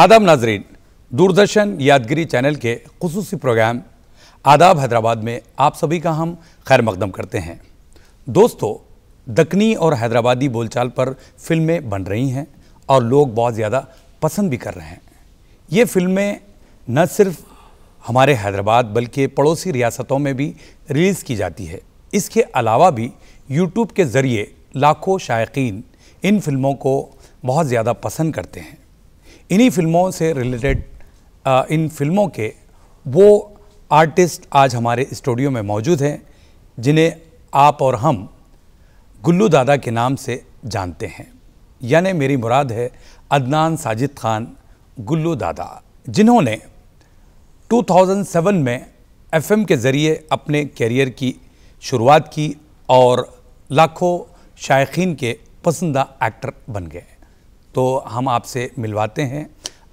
आदाब नाजरीन दूरदर्शन यादगिरी चैनल के खसूस प्रोग्राम आदाब हैदराबाद में आप सभी का हम खैर मकदम करते हैं दोस्तों दखनी और हैदराबादी बोलचाल पर फिल्में बन रही हैं और लोग बहुत ज़्यादा पसंद भी कर रहे हैं ये फिल्में न सिर्फ हमारे हैदराबाद बल्कि पड़ोसी रियासतों में भी रिलीज़ की जाती है इसके अलावा भी यूट्यूब के ज़रिए लाखों शायक इन फिल्मों को बहुत ज़्यादा पसंद करते हैं इन्हीं फिल्मों से रिलेटेड इन फिल्मों के वो आर्टिस्ट आज हमारे स्टूडियो में मौजूद हैं जिन्हें आप और हम गुल्लू दादा के नाम से जानते हैं यानी मेरी मुराद है अदनान साजिद खान गुल्लू दादा जिन्होंने 2007 में एफएम के ज़रिए अपने कैरियर की शुरुआत की और लाखों शायकीन के पसंदा एक्टर बन गए तो हम आपसे मिलवाते हैं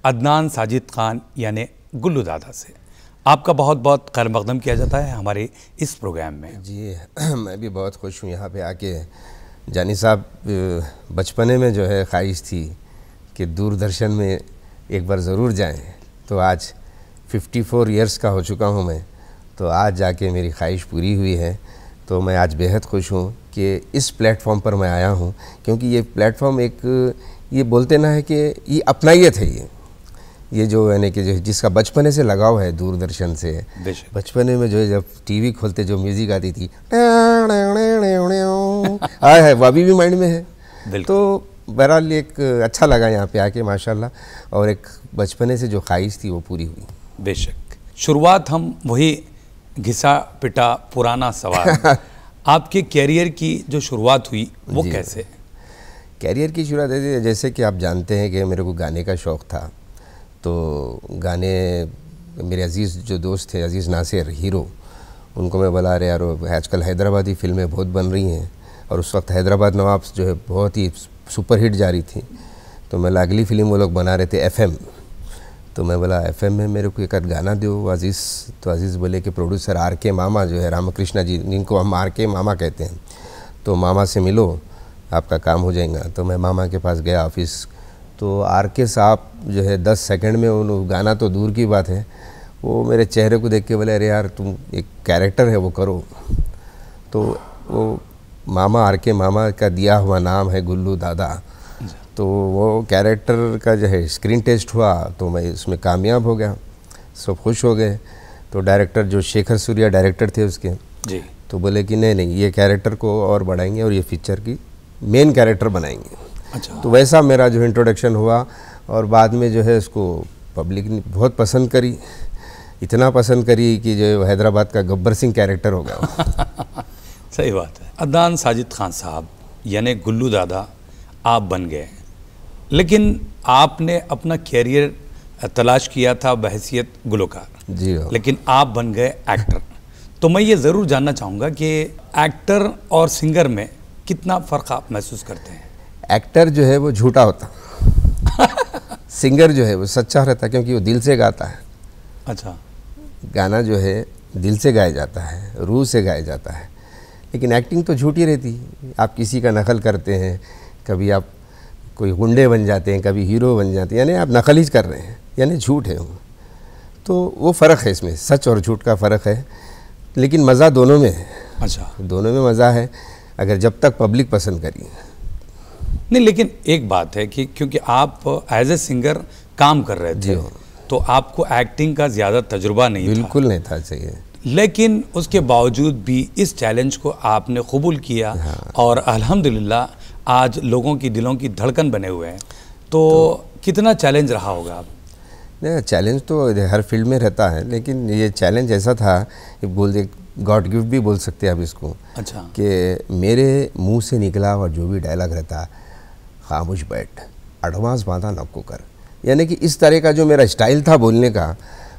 अदनान साजिद खान यानि गुल्लू दादा से आपका बहुत बहुत खैर मकदम किया जाता है हमारे इस प्रोग्राम में जी मैं भी बहुत खुश हूँ यहाँ पे आके जानी साहब बचपने में जो है ख्वाहिश थी कि दूरदर्शन में एक बार ज़रूर जाएं तो आज 54 इयर्स का हो चुका हूँ मैं तो आज जाके मेरी ख्वाहिश पूरी हुई है तो मैं आज बेहद खुश हूँ कि इस प्लेटफॉर्म पर मैं आया हूँ क्योंकि ये प्लेटफॉर्म एक ये बोलते ना है कि ये अपनाइत है ये ये जो यानी कि जो जिसका बचपने से लगाव है दूरदर्शन से बचपने में जो है जब टीवी खोलते जो म्यूज़िक आती थी आया है वो अभी भी माइंड में है तो बहरहाल एक अच्छा लगा यहाँ पे आके माशाल्लाह और एक बचपने से जो ख्वाहिश थी वो पूरी हुई बेशक शुरुआत हम वही घिसा पिटा पुराना सवाल आपके कैरियर की जो शुरुआत हुई वो कैसे है कैरियर की शुरुआत ऐसी जैसे कि आप जानते हैं कि मेरे को गाने का शौक़ था तो गाने मेरे अज़ीज़ जो दोस्त थे अज़ीज़ नासिर हीरो उनको मैं बुला रहे यार आजकल हैदराबादी फिल्में बहुत बन रही हैं और उस वक्त हैदराबाद नवाब जो है बहुत ही सुपर हिट जा रही थी तो मैं अगली फिल्म वो लोग बना रहे थे एफएम तो मैं बोला एफ में मेरे को एक आध गाना दो अज़ीज़ तो अज़ीज़ बोले कि प्रोड्यूसर आर के मामा जो है रामकृष्णा जी जिनको हम आर के मामा कहते हैं तो मामा से मिलो आपका काम हो जाएगा तो मैं मामा के पास गया ऑफिस तो आर के साहब जो है दस सेकंड में उन गाना तो दूर की बात है वो मेरे चेहरे को देख के बोले अरे यार तुम एक कैरेक्टर है वो करो तो वो मामा आर के मामा का दिया हुआ नाम है गुल्लू दादा तो वो कैरेक्टर का जो है स्क्रीन टेस्ट हुआ तो मैं उसमें कामयाब हो गया सब खुश हो गए तो डायरेक्टर जो शेखर सूर्या डायरेक्टर थे उसके जी तो बोले कि नहीं नहीं ये कैरेक्टर को और बढ़ाएंगे और ये पिक्चर की मेन कैरेक्टर बनाएंगे अच्छा तो वैसा मेरा जो इंट्रोडक्शन हुआ और बाद में जो है इसको पब्लिक ने बहुत पसंद करी इतना पसंद करी कि जो हैदराबाद का गब्बर सिंह कैरेक्टर हो गया सही बात है अदान साजिद खान साहब यानी गुल्लू दादा आप बन गए लेकिन आपने अपना कैरियर तलाश किया था बहसीत गुलकार जी लेकिन आप बन गए एक्टर तो मैं ये ज़रूर जानना चाहूँगा कि एक्टर और सिंगर में कितना फ़र्क आप महसूस करते हैं एक्टर जो है वो झूठा होता सिंगर जो है वो सच्चा रहता है क्योंकि वो दिल से गाता है अच्छा गाना जो है दिल से गाया जाता है रूह से गाया जाता है लेकिन एक्टिंग तो झूठी रहती आप किसी का नकल करते हैं कभी आप कोई गुंडे बन जाते हैं कभी हीरो बन जाते हैं यानी आप नकल ही कर रहे हैं यानी झूठ है वो तो वो फ़र्क है इसमें सच और झूठ का फ़र्क है लेकिन मज़ा दोनों में है अच्छा दोनों में मज़ा है अगर जब तक पब्लिक पसंद करी नहीं लेकिन एक बात है कि क्योंकि आप एज ए सिंगर काम कर रहे थे हाँ। तो आपको एक्टिंग का ज़्यादा तजुर्बा नहीं बिल्कुल था। नहीं था चाहिए लेकिन उसके बावजूद भी इस चैलेंज को आपने कबूल किया हाँ। और अल्हम्दुलिल्लाह आज लोगों की दिलों की धड़कन बने हुए हैं तो, तो कितना चैलेंज रहा होगा आप चैलेंज तो हर फील्ड में रहता है लेकिन ये चैलेंज ऐसा था कि बोल गॉड गिफ्ट भी बोल सकते हैं आप इसको अच्छा कि मेरे मुंह से निकला और जो भी डायलॉग रहता खामोश बैठ एडवांस बांधा नक्को कर यानी कि इस तरह का जो मेरा स्टाइल था बोलने का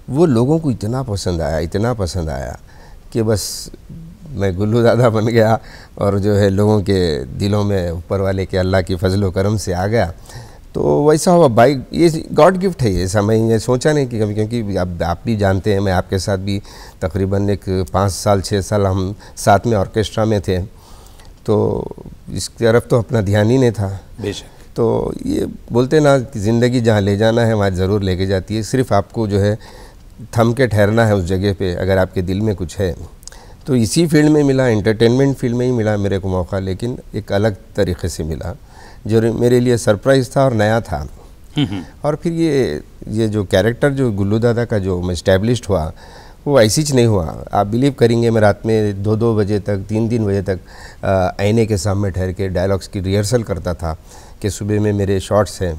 वो लोगों को इतना पसंद आया इतना पसंद आया कि बस मैं गुल्लू दादा बन गया और जो है लोगों के दिलों में ऊपर वाले के अल्लाह की फजलो करम से आ गया तो वैसा हुआ बाई ये गॉड गिफ्ट है ये मैं ये सोचा नहीं कि कभी क्योंकि आप आप भी जानते हैं मैं आपके साथ भी तकरीबन एक पाँच साल छः साल हम साथ में ऑर्केस्ट्रा में थे तो इस तरफ तो अपना ध्यान ही नहीं था बेशक तो ये बोलते ना कि ज़िंदगी जहाँ ले जाना है वहाँ ज़रूर लेके जाती है सिर्फ आपको जो है थम के ठहरना है उस जगह पे अगर आपके दिल में कुछ है तो इसी फील्ड में मिला एंटरटेनमेंट फील्ड में ही मिला मेरे को मौका लेकिन एक अलग तरीके से मिला जो मेरे लिए सरप्राइज़ था और नया था और फिर ये ये जो कैरेक्टर जो गुल्लू दादा का जो इस्टेब्लिश हुआ वो ऐसी ही नहीं हुआ आप बिलीव करेंगे मैं रात में दो दो बजे तक तीन तीन बजे तक आईने के सामने ठहर के डायलॉग्स की रिहर्सल करता था कि सुबह में मेरे शॉट्स हैं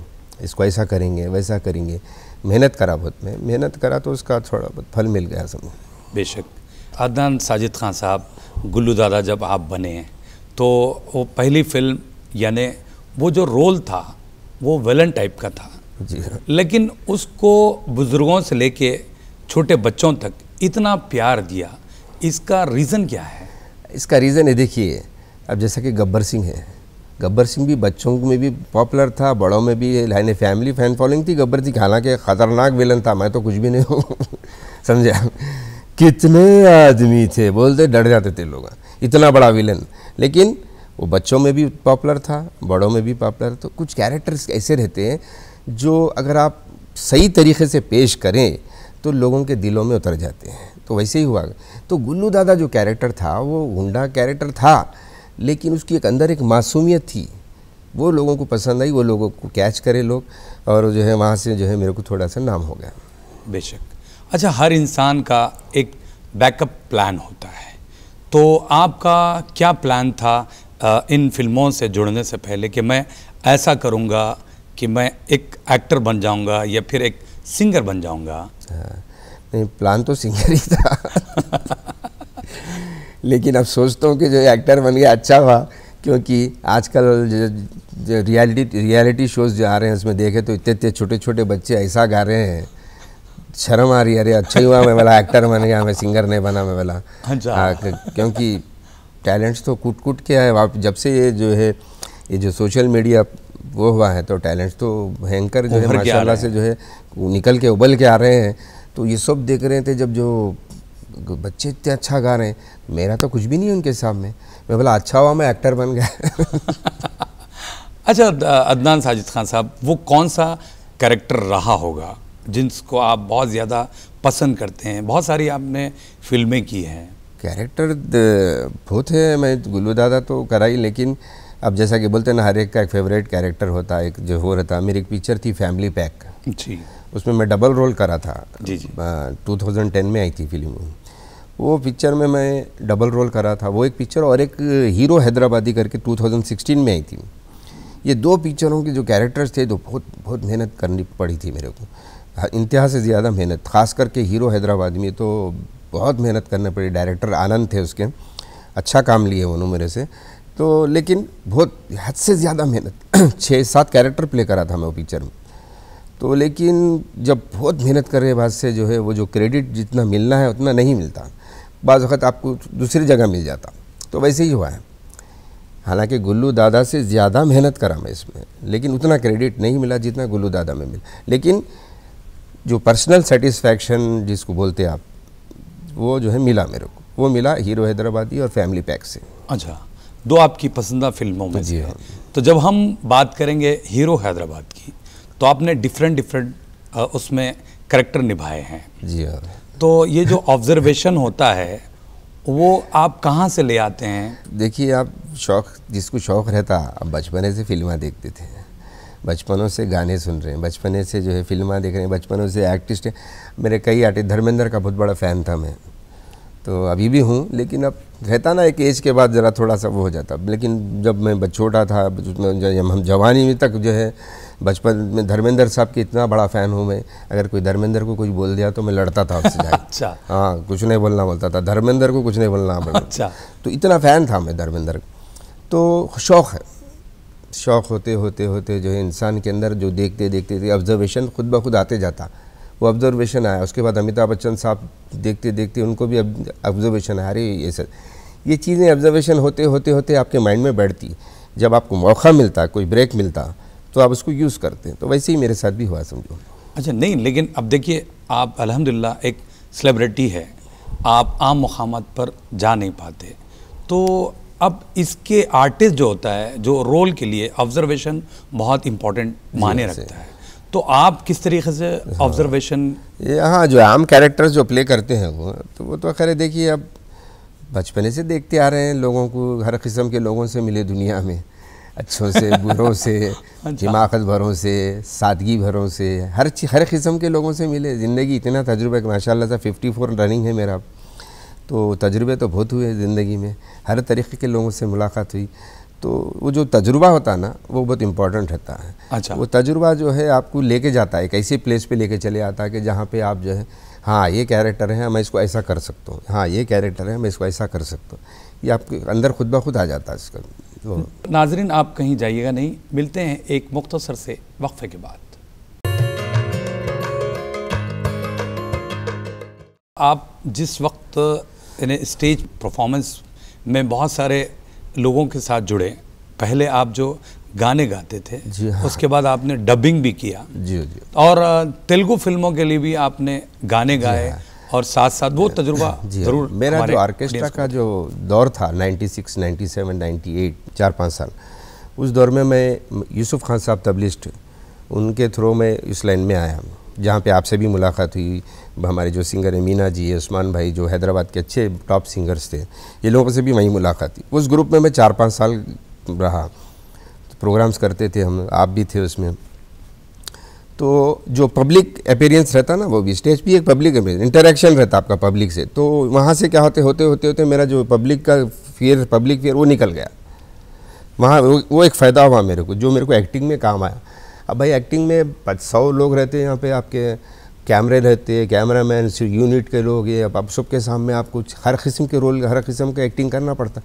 इसको ऐसा करेंगे वैसा करेंगे मेहनत करा बहुत मैं मेहनत करा तो उसका थोड़ा बहुत फल मिल गया समझ बेशक आदान साजिद खान साहब गुल्लू दादा जब आप बने तो वो पहली फिल्म यानी वो जो रोल था वो वेलन टाइप का था जी हाँ। लेकिन उसको बुज़ुर्गों से लेके छोटे बच्चों तक इतना प्यार दिया इसका रीज़न क्या है इसका रीज़न है देखिए अब जैसा कि गब्बर सिंह है गब्बर सिंह भी बच्चों में भी पॉपुलर था बड़ों में भी लाइन फैमिली फैन फॉलोइंग थी गब्बर सिंह हालांकि ख़तरनाक विलन था मैं तो कुछ भी नहीं हूँ समझा कितने आदमी थे बोलते डर जाते थे लोग इतना बड़ा विलन लेकिन वो बच्चों में भी पॉपुलर था बड़ों में भी पॉपुलर तो कुछ कैरेक्टर्स ऐसे रहते हैं जो अगर आप सही तरीके से पेश करें तो लोगों के दिलों में उतर जाते हैं तो वैसे ही हुआ तो गुल्लू दादा जो कैरेक्टर था वो गुंडा कैरेक्टर था लेकिन उसकी एक अंदर एक मासूमियत थी वो लोगों को पसंद आई वो लोगों को कैच करे लोग और जो है वहाँ से जो है मेरे को थोड़ा सा नाम हो गया बेशक अच्छा हर इंसान का एक बैकअप प्लान होता है तो आपका क्या प्लान था इन फिल्मों से जुड़ने से पहले कि मैं ऐसा करूँगा कि मैं एक एक्टर बन जाऊँगा या फिर एक सिंगर बन जाऊँगा हाँ, नहीं प्लान तो सिंगर ही था लेकिन अब सोचता तो हूँ कि जो एक्टर बन गया अच्छा हुआ क्योंकि आजकल रियलिटी रियलिटी शोज जो आ रहे हैं उसमें देखे तो इतने इतने छोटे छोटे बच्चे ऐसा गा रहे हैं शर्म आ रही है अरे अच्छा ही हुआ मैं बोला एक्टर बन गया मैं सिंगर नहीं बना मैं बोला अच्छा। हाँ, क्योंकि टैलेंट्स तो कूट कूट के आए आप जब से ये जो है ये जो सोशल मीडिया वो हुआ है तो टैलेंट्स तो भयंकर जो है माशाल्लाह से जो है निकल के उबल के आ रहे हैं तो ये सब देख रहे थे जब जो बच्चे इतने अच्छा गा रहे हैं मेरा तो कुछ भी नहीं उनके सामने मैं बोला अच्छा हुआ मैं एक्टर बन गया अच्छा अदनान साजिद खान साहब वो कौन सा करेक्टर रहा होगा जिनको आप बहुत ज़्यादा पसंद करते हैं बहुत सारी आपने फिल्में की हैं कैरेक्टर बहुत है मैं गुल्लू दादा तो कराई लेकिन अब जैसा कि बोलते हैं ना हर एक का एक फेवरेट कैरेक्टर होता है एक जो हो रहा था मेरी एक पिक्चर थी फैमिली पैक जी उसमें मैं डबल रोल करा था जी जी टू थाउजेंड टेन में आई थी फिल्म वो पिक्चर में मैं डबल रोल करा था वो एक पिक्चर और एक हीरो हैदराबादी करके 2016 में आई थी ये दो पिक्चरों के जो कैरेक्टर्स थे तो बहुत बहुत मेहनत करनी पड़ी थी मेरे को इंतहा से ज़्यादा मेहनत खास करके हीरो हैदराबाद में तो बहुत मेहनत करनी पड़ी डायरेक्टर आनंद थे उसके अच्छा काम लिए उन्होंने मेरे से तो लेकिन बहुत हद से ज़्यादा मेहनत छः सात कैरेक्टर प्ले करा था मैं वो पिक्चर में तो लेकिन जब बहुत मेहनत कर रहे बाद से जो है वो जो क्रेडिट जितना मिलना है उतना नहीं मिलता बाज़ वक्त आपको दूसरी जगह मिल जाता तो वैसे ही हुआ है हालांकि गुल्लू दादा से ज़्यादा मेहनत करा मैं इसमें लेकिन उतना क्रेडिट नहीं मिला जितना गुल्लू दादा में मिला लेकिन जो पर्सनल सेटिस्फैक्शन जिसको बोलते आप वो जो है मिला मेरे को वो मिला हीरो हैदराबादी और फैमिली पैक से अच्छा दो आपकी पसंदा फिल्मों में जी हाँ। तो जब हम बात करेंगे हीरो हैदराबाद की तो आपने डिफरेंट डिफरेंट उसमें करेक्टर निभाए हैं जी हाँ तो ये जो ऑब्जर्वेशन होता है वो आप कहाँ से ले आते हैं देखिए आप शौक जिसको शौक रहता आप बचपने से फिल्में देखते थे बचपनों से गाने सुन रहे हैं बचपने से जो है फिल्में देख रहे हैं बचपनों से आर्टिस्ट हैं मेरे कई आर्टिस्ट धर्मेंद्र का बहुत बड़ा फ़ैन था मैं तो अभी भी हूँ लेकिन अब रहता ना एक एज के बाद ज़रा थोड़ा सा वो हो जाता लेकिन जब मैं छोटा था हम जवानी में तक जो है बचपन में धर्मेंद्र साहब के इतना बड़ा फ़ैन हूँ मैं अगर कोई धर्मेंद्र को कुछ बोल दिया तो मैं लड़ता था उससे अच्छा हाँ कुछ नहीं बोलना बोलता था धर्मेंद्र को कुछ नहीं बोलना अच्छा तो इतना फ़ैन था मैं धर्मेंद्र तो शौक़ है शौक़ होते होते होते जो है इंसान के अंदर जो देखते देखते थे ऑब्जर्वेशन खुद ब खुद आते जाता वो ऑब्जर्वेशन आया उसके बाद अमिताभ बच्चन साहब देखते देखते उनको भी ऑब्जर्वेशन आया अरे ये सर ये चीज़ें ऑब्जर्वेशन होते होते होते आपके माइंड में बैठती जब आपको मौका मिलता कोई ब्रेक मिलता तो आप उसको यूज़ करते हैं तो वैसे ही मेरे साथ भी हुआ समझो अच्छा नहीं लेकिन अब देखिए आप अलहमदिल्ला एक सेलिब्रिटी है आप आम मकाम पर जा नहीं पाते तो अब इसके आर्टिस्ट जो होता है जो रोल के लिए ऑब्जर्वेशन बहुत इम्पोर्टेंट माने रखता है तो आप किस तरीके से ऑब्जर्वेशन हाँ, हाँ जो आम कैरेक्टर्स जो प्ले करते हैं वो तो वो तो खैर देखिए अब बचपने से देखते आ रहे हैं लोगों को हर किस्म के लोगों से मिले दुनिया में अच्छों से बुरों से हिमाकत अच्छा। भरों से सादगी भरों से हर हर किस्म के लोगों से मिले ज़िंदगी इतना तजुर्बा माशा सा फिफ्टी फोर रनिंग है मेरा तो तजुर्बे तो बहुत हुए ज़िंदगी में हर तरीके के लोगों से मुलाकात हुई तो वो जो तजुर्बा होता ना वो बहुत इम्पॉर्टेंट रहता है अच्छा वो तजुर्बा जो है आपको लेके जाता है एक ऐसे प्लेस पे लेके चले आता है कि जहाँ पे आप जो है हाँ ये कैरेक्टर है मैं इसको ऐसा कर सकता हूँ हाँ ये कैरेक्टर है मैं इसको ऐसा कर सकता हूँ ये आपके अंदर खुद ब खुद आ जाता है इसका तो नाजरीन आप कहीं जाइएगा नहीं मिलते हैं एक मुख्तसर से वक्फे के बाद आप जिस वक्त स्टेज परफॉर्मेंस में बहुत सारे लोगों के साथ जुड़े पहले आप जो गाने गाते थे जी हाँ। उसके बाद आपने डबिंग भी किया जी जी और तेलुगु फिल्मों के लिए भी आपने गाने गाए हाँ। और साथ साथ वो तजुर्बा हाँ। जरूर मेरा जो ऑर्केस्ट्रा का जो दौर था 96, 97, 98 चार पाँच साल उस दौर में मैं यूसुफ खान साहब तबलिस्ट उनके थ्रू में इस लाइन में आया हूँ जहाँ पे आपसे भी मुलाकात हुई हमारे जो सिंगर हैं मीना जी उस्मान भाई जो हैदराबाद के अच्छे टॉप सिंगर्स थे ये लोगों से भी वहीं मुलाकात हुई उस ग्रुप में मैं चार पाँच साल रहा तो प्रोग्राम्स करते थे हम आप भी थे उसमें तो जो पब्लिक अपेरियंस रहता ना वो भी स्टेज भी एक पब्लिक अपेयरेंस इंटरेक्शन रहता आपका पब्लिक से तो वहाँ से क्या होते होते होते होते मेरा जो पब्लिक का फियर पब्लिक फियर वो निकल गया वहाँ वो एक फ़ायदा हुआ मेरे को जो मेरे को एक्टिंग में काम आया अब भाई एक्टिंग में सौ लोग रहते हैं यहाँ पे आपके कैमरे रहते हैं कैमरा मैन यूनिट के लोग ये अब आप सबके सामने आप कुछ हर किस्म के रोल हर किस्म का एक्टिंग करना पड़ता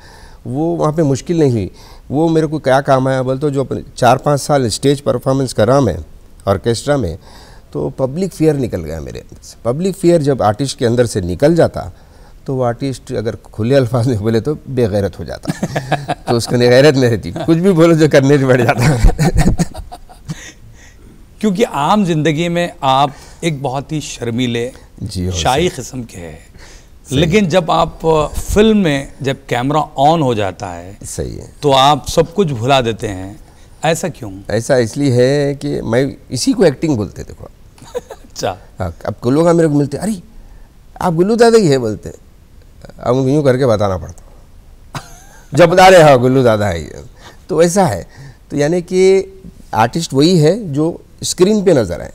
वो वहाँ पे मुश्किल नहीं हुई वो मेरे को क्या काम आया बोलते तो जो अपने चार पाँच साल स्टेज परफॉर्मेंस करा मैं ऑर्केस्ट्रा में तो पब्लिक फेयर निकल गया मेरे पब्लिक फेयर जब आर्टिस्ट के अंदर से निकल जाता तो वो आर्टिस्ट अगर खुले अल्फाज में बोले तो बेगैरत हो जाता तो उसको नगैरत नहीं रहती कुछ भी बोलो जो करने पड़ जाता क्योंकि आम जिंदगी में आप एक बहुत ही शर्मीले शाही किस्म के हैं लेकिन जब आप फिल्म में जब कैमरा ऑन हो जाता है सही है तो आप सब कुछ भुला देते हैं ऐसा क्यों ऐसा इसलिए है कि मैं इसी को एक्टिंग बोलते देखो अच्छा हाँ, अब कुल लोग मेरे को मिलते अरे आप गुल्लू दादा ही है बोलते अब यूँ करके बताना पड़ता जब रहे हाँ गुल्लू दादा है तो ऐसा है तो यानी कि आर्टिस्ट वही है जो स्क्रीन पे नज़र आए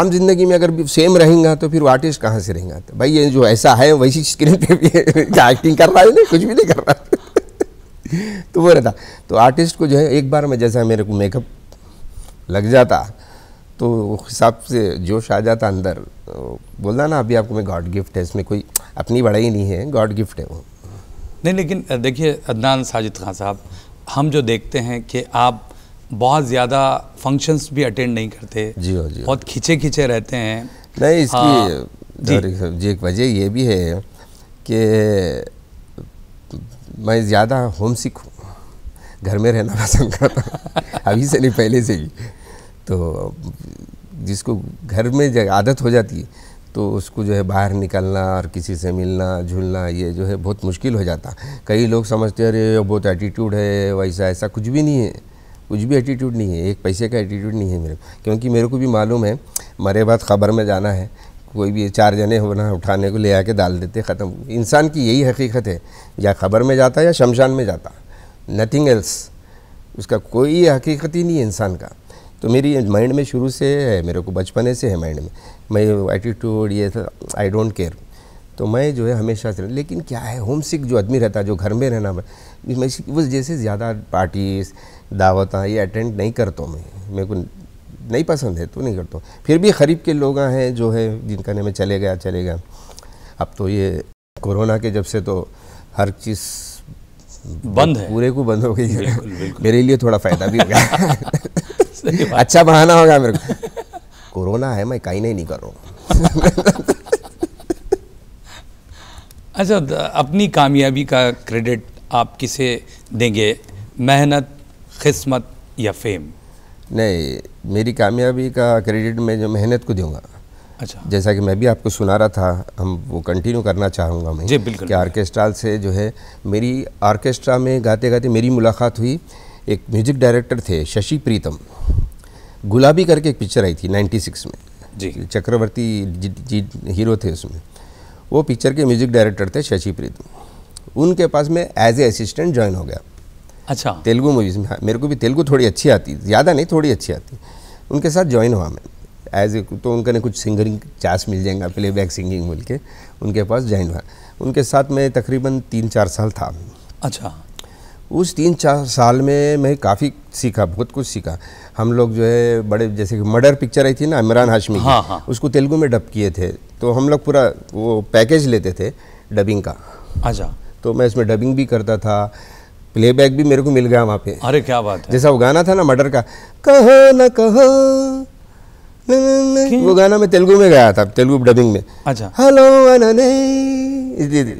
आम जिंदगी में अगर सेम रहेगा तो फिर वो आर्टिस्ट कहाँ से रहेगा तो भाई ये जो ऐसा है वैसी स्क्रीन पे भी एक्टिंग कर रहा है नहीं कुछ भी नहीं कर रहा तो वो रहता तो आर्टिस्ट को जो है एक बार में जैसा मेरे को मेकअप लग जाता तो हिसाब से जोश आ जाता अंदर तो बोलना ना अभी आपको मैं गॉड गिफ्ट है इसमें कोई अपनी बड़ाई नहीं है गॉड गिफ्ट है वो नहीं लेकिन देखिए अदनान साजिद खान साहब हम जो देखते हैं कि आप बहुत ज़्यादा फंक्शंस भी अटेंड नहीं करते जी जी बहुत खींचे खींचे रहते हैं नहीं इसकी हाँ, जी, जी एक वजह ये भी है कि मैं ज़्यादा होम सिक हूँ घर में रहना पसंद करता हूँ अभी से नहीं पहले से ही तो जिसको घर में जब आदत हो जाती तो उसको जो है बाहर निकलना और किसी से मिलना झुलना ये जो है बहुत मुश्किल हो जाता कई लोग समझते हैं अरे बहुत एटीट्यूड है वैसा ऐसा कुछ भी नहीं है कुछ भी एटीट्यूड नहीं है एक पैसे का एटीट्यूड नहीं है मेरे को क्योंकि मेरे को भी मालूम है मरे बाद ख़बर में जाना है कोई भी चार जने होना उठाने को ले आके डाल देते ख़त्म इंसान की यही हकीकत है या ख़बर में जाता या शमशान में जाता नथिंग एल्स उसका कोई हकीकत ही नहीं है इंसान का तो मेरी माइंड में शुरू से है मेरे को बचपने से है माइंड में मैं एटीट्यूड ये आई डोंट केयर तो मैं जो है हमेशा से लेकिन क्या है होम सिक जो आदमी रहता है जो घर में रहना मैं वो जैसे ज़्यादा पार्टीज़ दावत ये अटेंड नहीं करता हूँ मैं मेरे को नहीं पसंद है तो नहीं करता फिर भी ख़रीब के लोग हैं जो है जिनका नाम चले गया चले गया अब तो ये कोरोना के जब से तो हर चीज़ बंद है पूरे को बंद हो गई है मेरे लिए थोड़ा फ़ायदा भी हो गया अच्छा बहाना होगा मेरे को कोरोना है मैं कहीं नहीं कर रहा अच्छा अपनी कामयाबी का क्रेडिट आप किसे देंगे मेहनत खिस्मत या फेम नहीं मेरी कामयाबी का क्रेडिट मैं जो मेहनत को दूंगा अच्छा जैसा कि मैं भी आपको सुना रहा था हम वो कंटिन्यू करना चाहूँगा मैं जी बिल्कुल कि आर्केस्ट्रा से जो है मेरी आर्केस्ट्रा में गाते गाते मेरी मुलाकात हुई एक म्यूजिक डायरेक्टर थे शशि प्रीतम गुलाबी करके एक पिक्चर आई थी 96 में जी चक्रवर्ती जी, जी हीरो थे उसमें वो पिक्चर के म्यूजिक डायरेक्टर थे शशि प्रीतम उनके पास मैं एज ए असिस्टेंट ज्वाइन हो गया अच्छा तेलुगु मूवीज़ में हाँ, मेरे को भी तेलुगु थोड़ी अच्छी आती ज़्यादा नहीं थोड़ी अच्छी आती उनके साथ ज्वाइन हुआ मैं एज ए तो उनका ने कुछ सिंगरिंग चांस मिल जाएगा प्ले बैक सिंगिंग बोल के उनके पास ज्वाइन हुआ उनके साथ मैं तकरीबन तीन चार साल था अच्छा उस तीन चार साल में मैं काफ़ी सीखा बहुत कुछ सीखा हम लोग जो है बड़े जैसे कि मर्डर पिक्चर आई थी ना इमरान हाशमी हाँ, हाँ. उसको तेलुगु में डब किए थे तो हम लोग पूरा वो पैकेज लेते थे डबिंग का अच्छा तो मैं इसमें डबिंग भी करता था प्लेबैक भी मेरे को मिल गया वहाँ पे अरे क्या बात है जैसा वो गाना था ना मर्डर का कहो न कहो वो गाना मैं तेलुगु में गया था तेलुगु डबिंग में अच्छा हेलो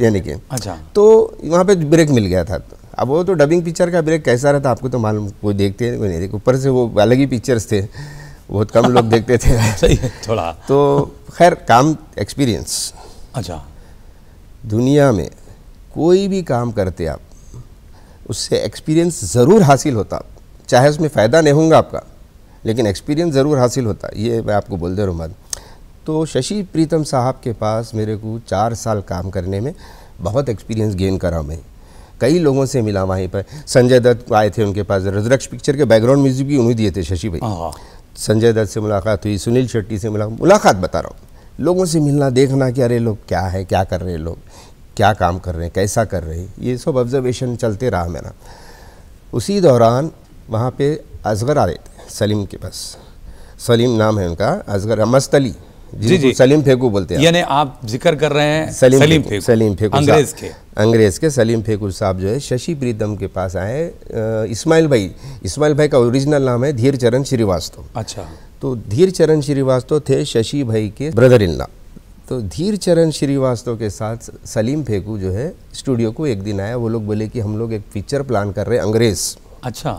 यानी कि अच्छा तो वहाँ पे ब्रेक मिल गया था अब वो तो डबिंग पिक्चर का ब्रेक कैसा रहता आपको तो मालूम कोई देखते हैं मेरे ऊपर से वो अलग ही पिक्चर्स थे बहुत कम लोग देखते थे सही है थोड़ा तो खैर काम एक्सपीरियंस अच्छा दुनिया में कोई भी काम करते आप उससे एक्सपीरियंस ज़रूर हासिल होता चाहे उसमें फ़ायदा नहीं होगा आपका लेकिन एक्सपीरियंस ज़रूर हासिल होता ये मैं आपको बोल दे रहा हूँ तो शशि प्रीतम साहब के पास मेरे को चार साल काम करने में बहुत एक्सपीरियंस गेन करा मैं कई लोगों से मिला वहीं पर संजय दत्त आए थे उनके पास रुद्रक्ष पिक्चर के बैकग्राउंड म्यूजिक भी उन्हें दिए थे शशि भाई हाँ। संजय दत्त से मुलाकात हुई सुनील शेट्टी से मुलाकात मुलाकात बता रहा हूँ लोगों से मिलना देखना कि अरे लोग क्या है क्या कर रहे हैं लोग क्या काम कर रहे हैं कैसा कर रहे हैं ये सब ऑब्जर्वेशन चलते रहा मेरा उसी दौरान वहाँ पे अजगर आ रहे थे सलीम के पास सलीम नाम है उनका अजगर मस्त अली जी जी सलीम फेकू बोलते हैं यानी आप जिक्र कर रहे हैं सलीम सलीम फेकू, सलीम फेकू अंग्रेज के अंग्रेज के सलीम फेकू साहब जो है शशि प्रीतम के पास आए इस्माइल भाई इस्माइल भाई का ओरिजिनल नाम है धीर चरण श्रीवास्तव अच्छा तो धीर चरण श्रीवास्तव थे शशि भाई के ब्रदर इन लॉ तो धीर चरण श्रीवास्तव के साथ सलीम फेकू जो है स्टूडियो को एक दिन आया वो लोग बोले कि हम लोग एक पिक्चर प्लान कर रहे हैं अंग्रेज़ अच्छा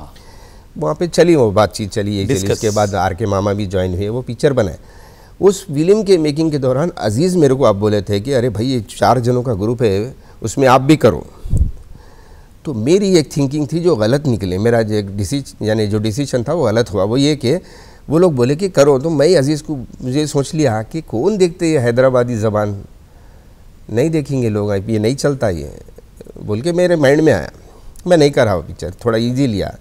वहाँ पे चली वो बातचीत चली एक चली बाद आर के मामा भी ज्वाइन हुए वो पिक्चर बनाए उस फिल्म के मेकिंग के दौरान अजीज़ मेरे को आप बोले थे कि अरे भाई ये चार जनों का ग्रुप है उसमें आप भी करो तो मेरी एक थिंकिंग थी जो गलत निकले मेरा जो एक डिसीज यानी जो डिसीजन था वो गलत हुआ वो ये कि वो लोग बोले कि करो तो मैं अजीज़ को मुझे सोच लिया कि कौन देखते ये हैदराबादी ज़बान नहीं देखेंगे लोग ये नहीं चलता ये बोल के मेरे माइंड में आया मैं नहीं करा वो पिक्चर थोड़ा ईजी लिया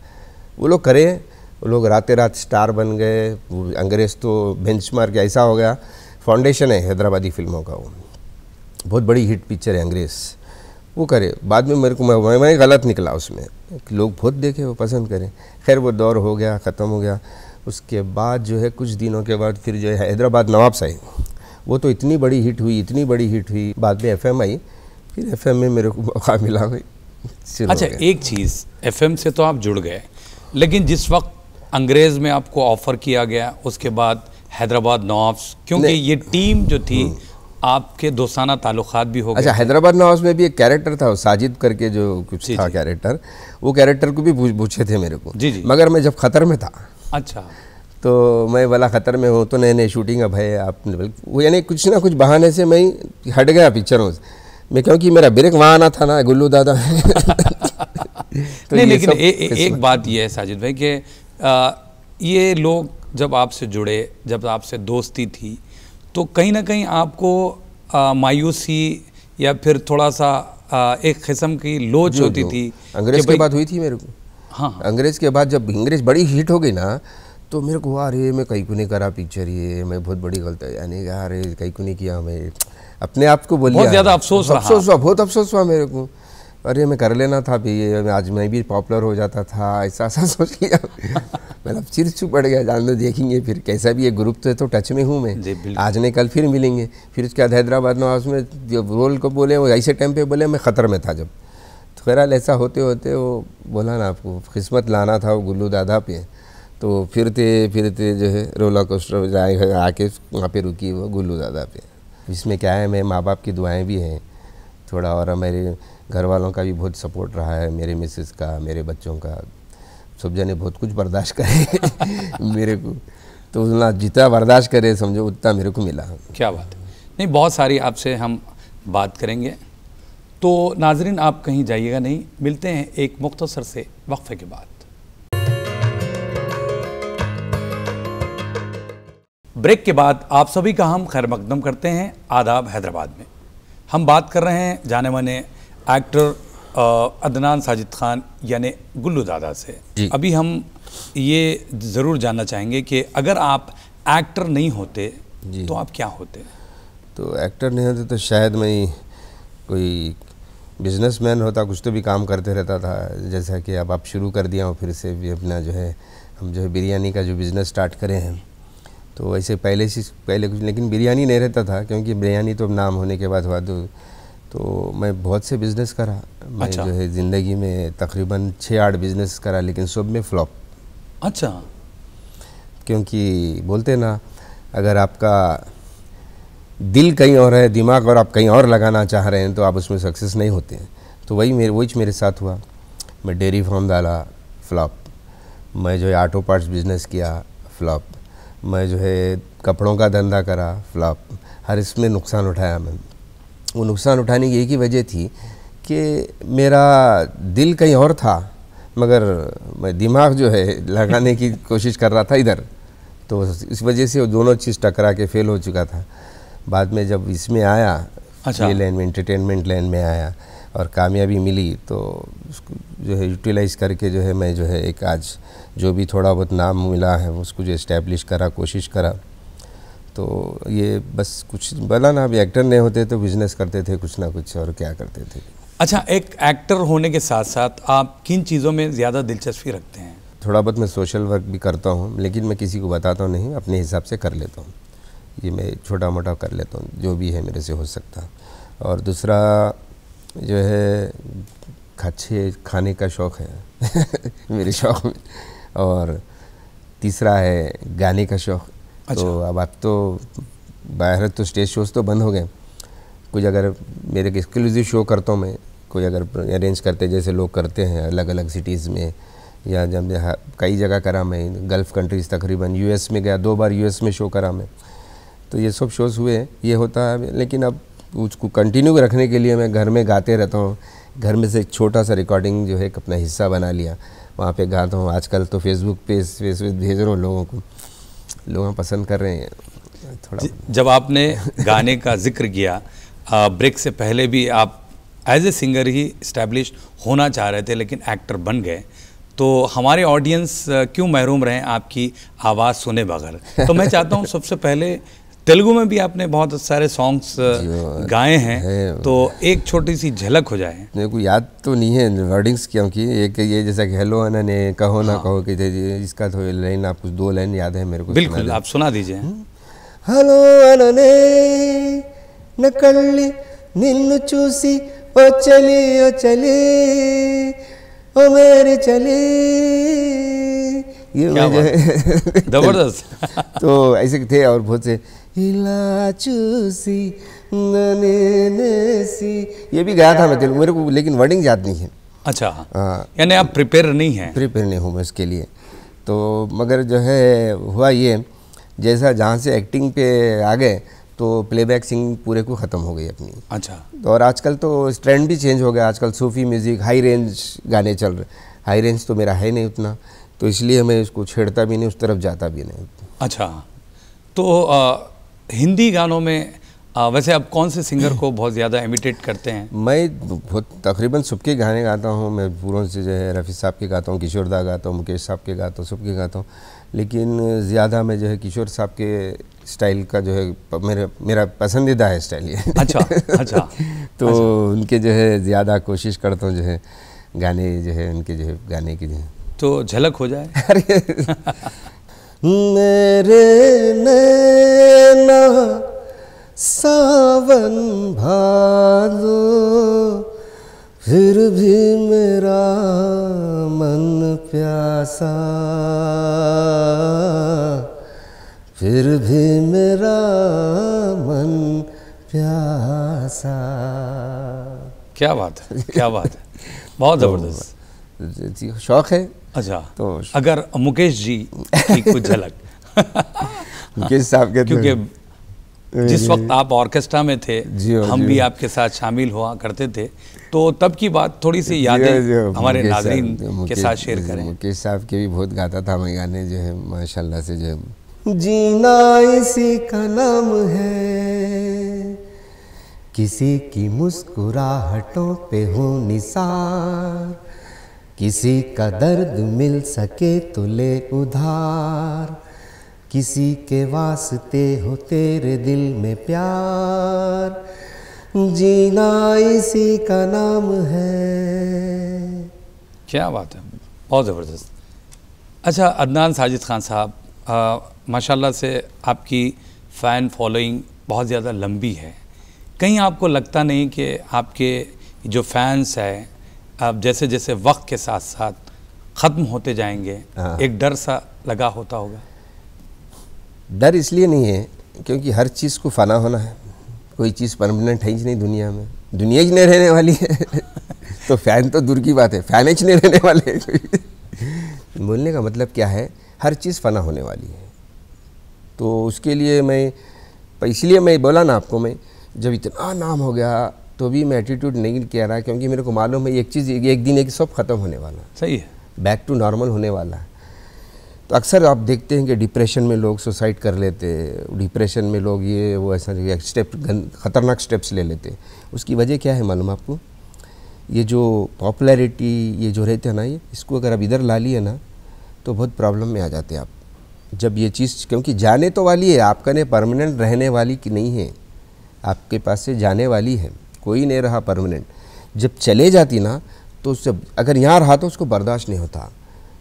वो लोग करे वो लोग रातें रात स्टार बन गए अंग्रेज़ तो बेंच मार्क ऐसा हो गया फाउंडेशन है हैदराबादी फिल्मों का वो बहुत बड़ी हिट पिक्चर है अंग्रेज़ वो करे बाद में मेरे को मैं मैं गलत निकला उसमें लोग बहुत देखे वो पसंद करें खैर वो दौर हो गया ख़त्म हो गया उसके बाद जो है कुछ दिनों के बाद फिर जो है हैदराबाद नवाब साहिब वो तो इतनी बड़ी हिट हुई इतनी बड़ी हिट हुई बाद में एफ आई फिर एफ में मेरे को मौका मिला हुई अच्छा एक चीज़ एफ से तो आप जुड़ गए लेकिन जिस वक्त अंग्रेज़ में आपको ऑफ़र किया गया उसके बाद हैदराबाद नवाब्स क्योंकि ये टीम जो थी हम्म। आपके दोस्ताना ताल्लुकात भी हो गए अच्छा हैदराबाद नवाब्स में भी एक कैरेक्टर था साजिद करके जो कुछ था कैरेक्टर वो कैरेक्टर को भी पूछे थे मेरे को जी जी मगर मैं जब खतर में था अच्छा तो मैं वाला ख़तर में हूँ तो नए नए शूटिंग अब है आप वो यानी कुछ ना कुछ बहाने से मैं हट गया पिक्चरों से मैं क्योंकि मेरा ब्रेक वहाँ आना था ना गुल्लू दादा तो नहीं लेकिन ए, ए, एक बात यह है साजिद भाई कि ये लोग जब आपसे जुड़े जब आपसे दोस्ती थी तो कहीं ना कहीं आपको आ, मायूसी या फिर थोड़ा सा आ, एक किस्म की लोच होती थी अंग्रेज की बात हुई थी मेरे को हाँ अंग्रेज के बाद जब अंग्रेज बड़ी हिट हो गई ना तो मेरे को अरे मैं कहीं को नहीं करा पिक्चर ये मैं बहुत बड़ी है यानी अरे कहीं को नहीं किया मैं अपने आप को बोलिए ज़्यादा अफसोस अफसोस हुआ बहुत अफसोस हुआ मेरे को अरे मैं कर लेना था भी ये आज मैं भी पॉपुलर हो जाता था ऐसा ऐसा सोच लिया मतलब चिर चुप पड़ गया जान दो देखेंगे फिर कैसा भी ये ग्रुप तो तो टच में हूँ मैं आज नहीं कल फिर मिलेंगे फिर उसके बाद हैदराबाद नवाज में रोल को बोले वो ऐसे टाइम पे बोले मैं ख़तर में था जब बहरहाल ऐसा होते होते वो बोला ना आपको किस्मत लाना था वो गुल्लू दादा पे तो फिरते फिरते जो है रोला कोस्टर जाए आके वहाँ पे रुकी वो गुल्लू दादा पे इसमें क्या है मेरे माँ बाप की दुआएं भी हैं थोड़ा और मेरे घर वालों का भी बहुत सपोर्ट रहा है मेरे मिसेस का मेरे बच्चों का सब जने बहुत कुछ बर्दाश्त करे मेरे को तो उतना जितना बर्दाश्त करे समझो उतना मेरे को मिला क्या बात है नहीं बहुत सारी आपसे हम बात करेंगे तो नाजरीन आप कहीं जाइएगा नहीं मिलते हैं एक मुख्तसर से वक्फे के बाद ब्रेक के बाद आप सभी का हम खैर मकदम करते हैं आदाब हैदराबाद में हम बात कर रहे हैं जाने माने एक्टर अदनान साजिद खान यानी गुल्लू दादा से अभी हम ये ज़रूर जानना चाहेंगे कि अगर आप एक्टर नहीं होते तो आप क्या होते तो एक्टर नहीं होते तो शायद मैं कोई बिजनेसमैन होता कुछ तो भी काम करते रहता था जैसा कि अब आप शुरू कर दिया हूँ फिर से भी अपना जो है हम जो है बिरयानी का जो बिज़नेस स्टार्ट करें हैं तो वैसे पहले से पहले कुछ लेकिन बिरयानी नहीं रहता था क्योंकि बिरयानी तो अब नाम होने के बाद हुआ तो तो मैं बहुत से बिज़नेस करा मैं अच्छा। जो है ज़िंदगी में तकरीबन छः आठ बिज़नेस करा लेकिन सब में फ्लॉप अच्छा क्योंकि बोलते ना अगर आपका दिल कहीं और है दिमाग और आप कहीं और लगाना चाह रहे हैं तो आप उसमें सक्सेस नहीं होते हैं तो वही मेरे वही मेरे साथ हुआ मैं डेयरी फार्म डाला फ्लॉप मैं जो है आटो पार्ट्स बिजनेस किया फ्लॉप मैं जो है कपड़ों का धंधा करा फ्लॉप हर इसमें नुकसान उठाया मैं वो नुकसान उठाने की एक ही वजह थी कि मेरा दिल कहीं और था मगर मैं दिमाग जो है लगाने की कोशिश कर रहा था इधर तो इस वजह से वो दोनों चीज़ टकरा के फेल हो चुका था बाद में जब इसमें आया अच्छा। लाइन में इंटरटेनमेंट लाइन में आया और कामयाबी मिली तो उसको जो है यूटिलाइज करके जो है मैं जो है एक आज जो भी थोड़ा बहुत नाम मिला है उसको जो इस्टेब्लिश करा कोशिश करा तो ये बस कुछ बोला ना अब एक्टर नहीं होते तो बिजनेस करते थे कुछ ना कुछ और क्या करते थे अच्छा एक एक्टर होने के साथ साथ आप किन चीज़ों में ज़्यादा दिलचस्पी रखते हैं थोड़ा बहुत मैं सोशल वर्क भी करता हूँ लेकिन मैं किसी को बताता नहीं अपने हिसाब से कर लेता हूँ ये मैं छोटा मोटा कर लेता हूँ जो भी है मेरे से हो सकता और दूसरा जो है अच्छे खाने का शौक़ है मेरे शौक़ में और तीसरा है गाने का शौक़ तो अच्छा। तो अब आप तो बाहर तो स्टेज शोज़ तो बंद हो गए कुछ अगर मेरे एक्सक्लूसिव शो करता हूँ मैं कोई अगर अरेंज करते जैसे लोग करते हैं अलग अलग सिटीज़ में या जब कई जगह करा मैं गल्फ़ कंट्रीज़ तकरीबन यूएस में गया दो बार यूएस में शो करा मैं तो ये सब शोज़ हुए ये होता है लेकिन अब उसको कंटिन्यू रखने के लिए मैं घर में गाते रहता हूँ घर में से एक छोटा सा रिकॉर्डिंग जो है अपना हिस्सा बना लिया वहाँ पे गाता हूँ आजकल तो फेसबुक पे फेस भेज रहा हूँ लोगों को लोग पसंद कर रहे हैं थोड़ा जब आपने गाने का जिक्र किया ब्रेक से पहले भी आप एज ए सिंगर ही इस्टेब्लिश होना चाह रहे थे लेकिन एक्टर बन गए तो हमारे ऑडियंस क्यों महरूम रहे आपकी आवाज़ सुने बगैर तो मैं चाहता हूँ सबसे पहले तेलुगु में भी आपने बहुत सारे सॉन्ग्स हाँ, गाए हैं है। तो एक छोटी सी झलक हो जाए मेरे को याद तो नहीं है वर्डिंग्स क्योंकि एक ये जैसा हेलो है ने कहो ना हाँ। कहो कि इसका तो लाइन आप कुछ दो लाइन याद है मेरे को बिल्कुल सुना आप सुना दीजिए हेलो हम्म। అననే नकली निन्नु चूसी ओ ఓ ओ ఓ ओ मेरे మేరీ ये जबरदस्त तो ऐसे थे और बहुत से इला चूसी नेसी ये भी गया था मैं तेलुगु मेरे को लेकिन वर्डिंग याद नहीं है अच्छा हाँ। यानी आप प्रिपेयर नहीं हैं प्रिपेयर नहीं हूँ मैं इसके लिए तो मगर जो है हुआ ये जैसा जहाँ से एक्टिंग पे आ गए तो प्लेबैक सिंगिंग पूरे को ख़त्म हो गई अपनी अच्छा तो और आजकल तो ट्रेंड भी चेंज हो गया आजकल सूफी म्यूज़िक हाई रेंज गाने चल रहे हाई रेंज तो मेरा है नहीं उतना तो इसलिए मैं इसको छेड़ता भी नहीं उस तरफ जाता भी नहीं अच्छा तो आ, हिंदी गानों में आ, वैसे आप कौन से सिंगर को बहुत ज़्यादा इमिटेट करते हैं मैं बहुत तकरीबन सबके गाने गाता हूँ मैं पूरों से जो है रफ़ी साहब के गाता हूँ किशोर दा गाता हूँ मुकेश साहब के गाता हूँ सबके गाता हूँ लेकिन ज़्यादा मैं जो है किशोर साहब के स्टाइल का जो है मेरे मेरा पसंदीदा है स्टाइल ये अच्छा अच्छा तो अच्छा। उनके जो है ज़्यादा कोशिश करता हूँ जो है गाने जो है उनके जो है गाने के लिए तो झलक हो जाए अरे मेरे नैना सावन भादो फिर भी मेरा मन प्यासा फिर भी मेरा मन प्यासा क्या बात है क्या बात है बहुत ज़बरदस्त शौक है अच्छा तो अगर मुकेश जी कुछ झलक मुकेश साहब के क्योंकि जिस वक्त आप ऑर्केस्ट्रा में थे जीव, हम जीव। भी आपके साथ शामिल हुआ करते थे तो तब की बात थोड़ी सी यादें हमारे नाजरीन के साथ शेयर करें मुकेश साहब के भी बहुत गाता था मैं गाने जो है माशाल्लाह से जो है जीना इसी का नाम है किसी की मुस्कुराहटों पे हो निसार किसी का दर्द मिल सके तो ले उधार किसी के वास्ते हो तेरे दिल में प्यार जीना इसी का नाम है क्या बात है बहुत ज़बरदस्त अच्छा अदनान साजिद खान साहब माशाल्लाह से आपकी फ़ैन फॉलोइंग बहुत ज़्यादा लंबी है कहीं आपको लगता नहीं कि आपके जो फैंस हैं अब जैसे जैसे वक्त के साथ साथ ख़त्म होते जाएंगे हाँ। एक डर सा लगा होता होगा डर इसलिए नहीं है क्योंकि हर चीज़ को फना होना है कोई चीज़ परमानेंट है ही नहीं दुनिया में दुनिया ही नहीं रहने वाली है तो फ़ैन तो दूर की बात है फ़ैन ही नहीं रहने वाले बोलने का मतलब क्या है हर चीज़ फना होने वाली है तो उसके लिए मैं इसलिए मैं बोला ना आपको मैं जब इतना नाम हो गया तो भी मैं एटीट्यूड नहीं कह रहा क्योंकि मेरे को मालूम है एक चीज़ एक दिन एक सब ख़त्म होने वाला सही है बैक टू नॉर्मल होने वाला है तो अक्सर आप देखते हैं कि डिप्रेशन में लोग सुसाइड कर लेते डिप्रेशन में लोग ये वो ऐसा स्टेप ख़तरनाक स्टेप्स ले लेते उसकी वजह क्या है मालूम आपको ये जो पॉपुलैरिटी ये जो रहते हैं ना ये इसको अगर आप इधर ला लिए ना तो बहुत प्रॉब्लम में आ जाते हैं आप जब ये चीज़ क्योंकि जाने तो वाली है आपका ने परमानेंट रहने वाली कि नहीं है आपके पास से जाने वाली है कोई नहीं रहा परमानेंट जब चले जाती ना तो उससे अगर यहाँ रहा तो उसको बर्दाश्त नहीं होता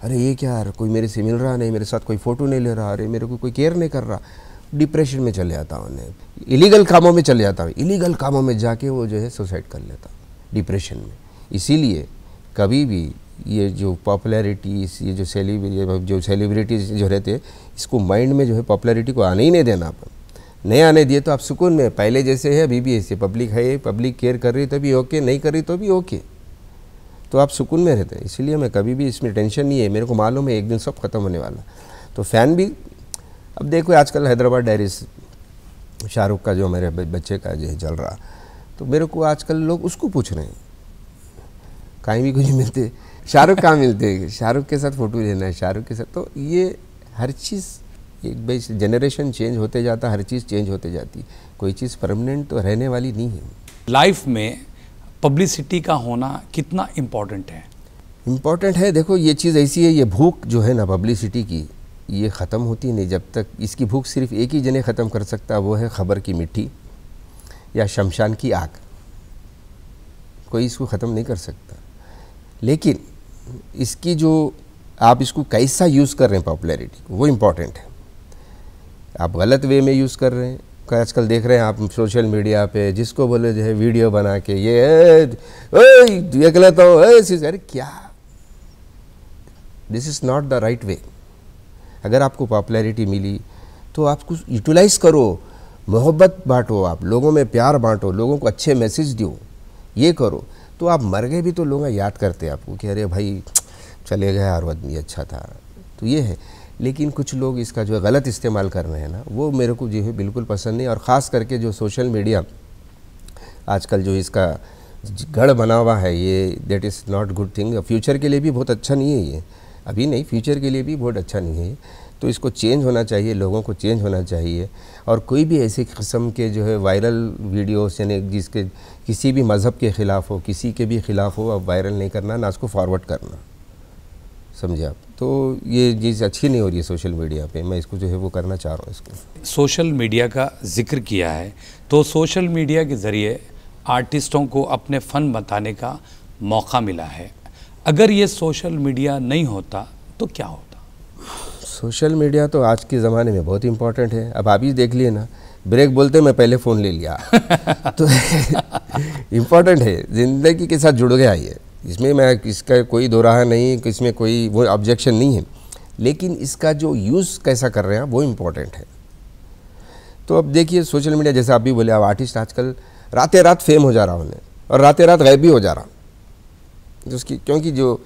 अरे ये क्या यार कोई मेरे से मिल रहा नहीं मेरे साथ कोई फ़ोटो नहीं ले रहा अरे मेरे को कोई केयर नहीं कर रहा डिप्रेशन में चले जाता हूँ उन्हें इलीगल कामों में चले जाता हूँ इलीगल कामों में जाके वो जो है सुसाइड कर लेता डिप्रेशन में इसीलिए कभी भी ये जो पॉपुलैरिटी ये जो सेलिब्रिटी जो सेलिब्रिटीज जो रहते हैं इसको माइंड में जो है पॉपुलैरिटी को आने ही नहीं देना अपन नहीं आने दिए तो आप सुकून में पहले जैसे है अभी भी ऐसे पब्लिक है पब्लिक केयर कर रही तो भी ओके नहीं कर रही तो भी ओके तो आप सुकून में रहते हैं इसलिए मैं कभी भी इसमें टेंशन नहीं है मेरे को मालूम है एक दिन सब ख़त्म होने वाला तो फ़ैन भी अब देखो आजकल हैदराबाद डायरीज शाहरुख का जो मेरे बच्चे का जो चल रहा तो मेरे को आजकल लोग उसको पूछ रहे हैं कहीं भी कुछ मिलते शाहरुख कहाँ मिलते शाहरुख के साथ फ़ोटो लेना है शाहरुख के साथ तो ये हर चीज़ एक बेस जनरेशन चेंज होते जाता हर चीज़ चेंज होते जाती कोई चीज़ परमानेंट तो रहने वाली नहीं है लाइफ में पब्लिसिटी का होना कितना इम्पोर्टेंट है इम्पॉर्टेंट है देखो ये चीज़ ऐसी है ये भूख जो है ना पब्लिसिटी की ये ख़त्म होती नहीं जब तक इसकी भूख सिर्फ एक ही जने ख़त्म कर सकता वो है ख़बर की मिट्टी या शमशान की आग कोई इसको ख़त्म नहीं कर सकता लेकिन इसकी जो आप इसको कैसा यूज़ कर रहे हैं पॉपुलैरिटी वो इम्पॉर्टेंट है आप गलत वे में यूज़ कर रहे हैं आजकल देख रहे हैं आप सोशल मीडिया पे जिसको बोले जो है वीडियो बना के ये ये गलत हो अरे क्या this is not the right way अगर आपको पॉपुलैरिटी मिली तो आप कुछ यूटिलाइज़ करो मोहब्बत बांटो आप लोगों में प्यार बांटो लोगों को अच्छे मैसेज दो ये करो तो आप मर गए भी तो लोग याद करते हैं आपको कि अरे भाई चले गए और आदमी अच्छा था तो ये है लेकिन कुछ लोग इसका जो है गलत इस्तेमाल कर रहे हैं ना वो मेरे को जो है बिल्कुल पसंद नहीं और ख़ास करके जो सोशल मीडिया आजकल जो इसका गढ़ बना हुआ है ये that is not good thing future के लिए भी बहुत अच्छा नहीं है ये अभी नहीं फ्यूचर के लिए भी बहुत अच्छा नहीं है तो इसको चेंज होना चाहिए लोगों को चेंज होना चाहिए और कोई भी ऐसे किस्म के जो है वायरल वीडियोस यानी जिसके किसी भी मज़हब के ख़िलाफ़ हो किसी के भी ख़िलाफ़ हो अब वायरल नहीं करना ना उसको फॉरवर्ड करना समझे आप तो ये चीज़ अच्छी नहीं हो रही है सोशल मीडिया पे मैं इसको जो है वो करना चाह रहा हूँ इसको सोशल मीडिया का जिक्र किया है तो सोशल मीडिया के ज़रिए आर्टिस्टों को अपने फ़न बताने का मौका मिला है अगर ये सोशल मीडिया नहीं होता तो क्या होता सोशल मीडिया तो आज के ज़माने में बहुत इंपॉर्टेंट है अब आप ही देख लिए ना ब्रेक बोलते मैं पहले फ़ोन ले लिया तो इम्पॉर्टेंट है ज़िंदगी के साथ जुड़ गया ये इसमें मैं इसका कोई दोराहा नहीं इसमें कोई वो ऑब्जेक्शन नहीं है लेकिन इसका जो यूज़ कैसा कर रहे हैं वो इम्पोर्टेंट है तो अब देखिए सोशल मीडिया जैसे आप भी बोले अब आर्टिस्ट आजकल रातें रात फेम हो जा रहा उन्हें और रातें रात गैब भी हो जा रहा तो उसकी क्योंकि जो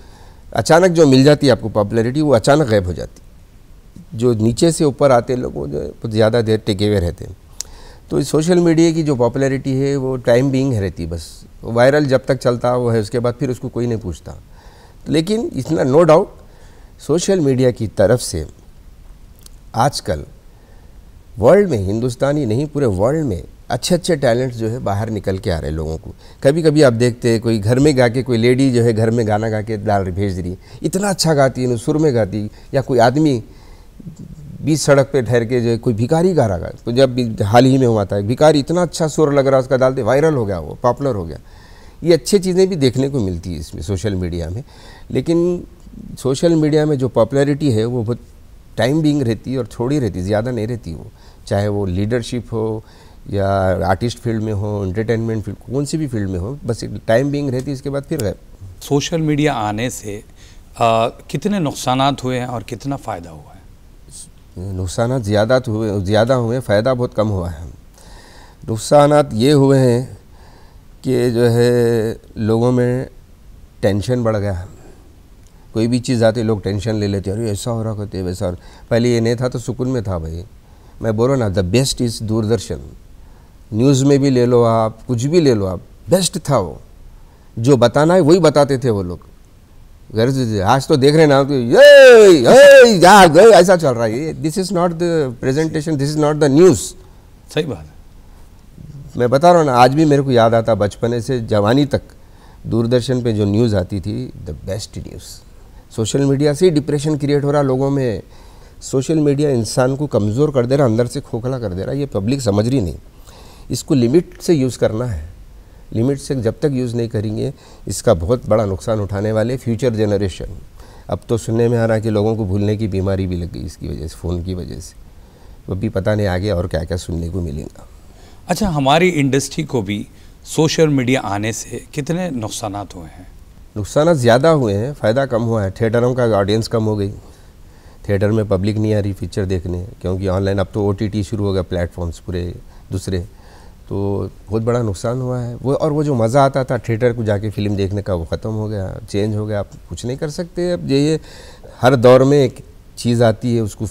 अचानक जो मिल जाती है आपको पॉपुलरिटी वो अचानक गैब हो जाती जो नीचे से ऊपर आते लोग वो जो ज़्यादा देर टिके हुए रहते हैं तो सोशल मीडिया की जो पॉपुलैरिटी है वो टाइम है रहती बस वायरल जब तक चलता वो है उसके बाद फिर उसको कोई नहीं पूछता लेकिन इतना नो डाउट सोशल मीडिया की तरफ से आजकल वर्ल्ड में हिंदुस्तानी नहीं पूरे वर्ल्ड में अच्छे अच्छे टैलेंट्स जो है बाहर निकल के आ रहे हैं लोगों को कभी कभी आप देखते हैं कोई घर में गा के कोई लेडी जो है घर में गाना गा के डाल भेज रही है इतना अच्छा गाती है सुर में गाती या कोई आदमी बीच सड़क पे ठहर के जो है कोई भिकारी गा रहा तो जब हाल ही में हुआ था भिखारी इतना अच्छा सुर लग रहा उसका डालते वायरल हो गया वो पॉपुलर हो गया ये अच्छी चीज़ें भी देखने को मिलती है इसमें सोशल मीडिया में लेकिन सोशल मीडिया में जो पॉपुलरिटी है वो बहुत टाइम बिंग रहती है और थोड़ी रहती ज़्यादा नहीं रहती वो चाहे वो लीडरशिप हो या आर्टिस्ट फील्ड में हो एंटरटेनमेंट फील्ड कौन सी भी फील्ड में हो बस एक टाइम बिंग रहती है इसके बाद फिर सोशल मीडिया आने से आ, कितने नुकसान हुए हैं और कितना फ़ायदा हुआ है नुकसान ज़्यादा तो हुए ज़्यादा हुए फ़ायदा बहुत कम हुआ है नुकसान ये हुए हैं कि जो है लोगों में टेंशन बढ़ गया कोई भी चीज़ आती लोग टेंशन ले लेते अरे ऐसा हो रहा हैं वैसा हो रहा पहले ये नहीं था तो सुकून में था भाई मैं बोलो ना the best is Doordarshan news में भी ले लो आप कुछ भी ले लो आप बेस्ट था वो जो बताना है वही बताते थे वो लोग गर्ज आज तो देख रहे ना तो ये जा गए ऐसा चल रहा है this is not the presentation this is not the news सही बात मैं बता रहा हूँ ना आज भी मेरे को याद आता बचपने से जवानी तक दूरदर्शन पे जो न्यूज़ आती थी the best news social media से ही डिप्रेशन क्रिएट हो रहा लोगों में सोशल मीडिया इंसान को कमज़ोर कर दे रहा अंदर से खोखला कर दे रहा ये पब्लिक समझ रही नहीं इसको लिमिट से यूज़ करना है लिमिट से जब तक यूज़ नहीं करेंगे इसका बहुत बड़ा नुकसान उठाने वाले फ्यूचर जनरेशन अब तो सुनने में आ रहा है कि लोगों को भूलने की बीमारी भी लग गई इसकी वजह से फ़ोन की वजह से वो भी पता नहीं आगे और क्या क्या सुनने को मिलेगा अच्छा हमारी इंडस्ट्री को भी सोशल मीडिया आने से कितने नुकसान हुए हैं नुकसान ज़्यादा हुए हैं फ़ायदा कम हुआ है थिएटरों का ऑडियंस कम हो गई थिएटर में पब्लिक नहीं आ रही पिक्चर देखने क्योंकि ऑनलाइन अब तो ओ शुरू हो गया प्लेटफॉर्म्स पूरे दूसरे तो बहुत बड़ा नुकसान हुआ है वो और वो जो मज़ा आता था थिएटर को जाके फिल्म देखने का वो ख़त्म हो गया चेंज हो गया आप कुछ नहीं कर सकते अब ये हर दौर में एक चीज़ आती है उसको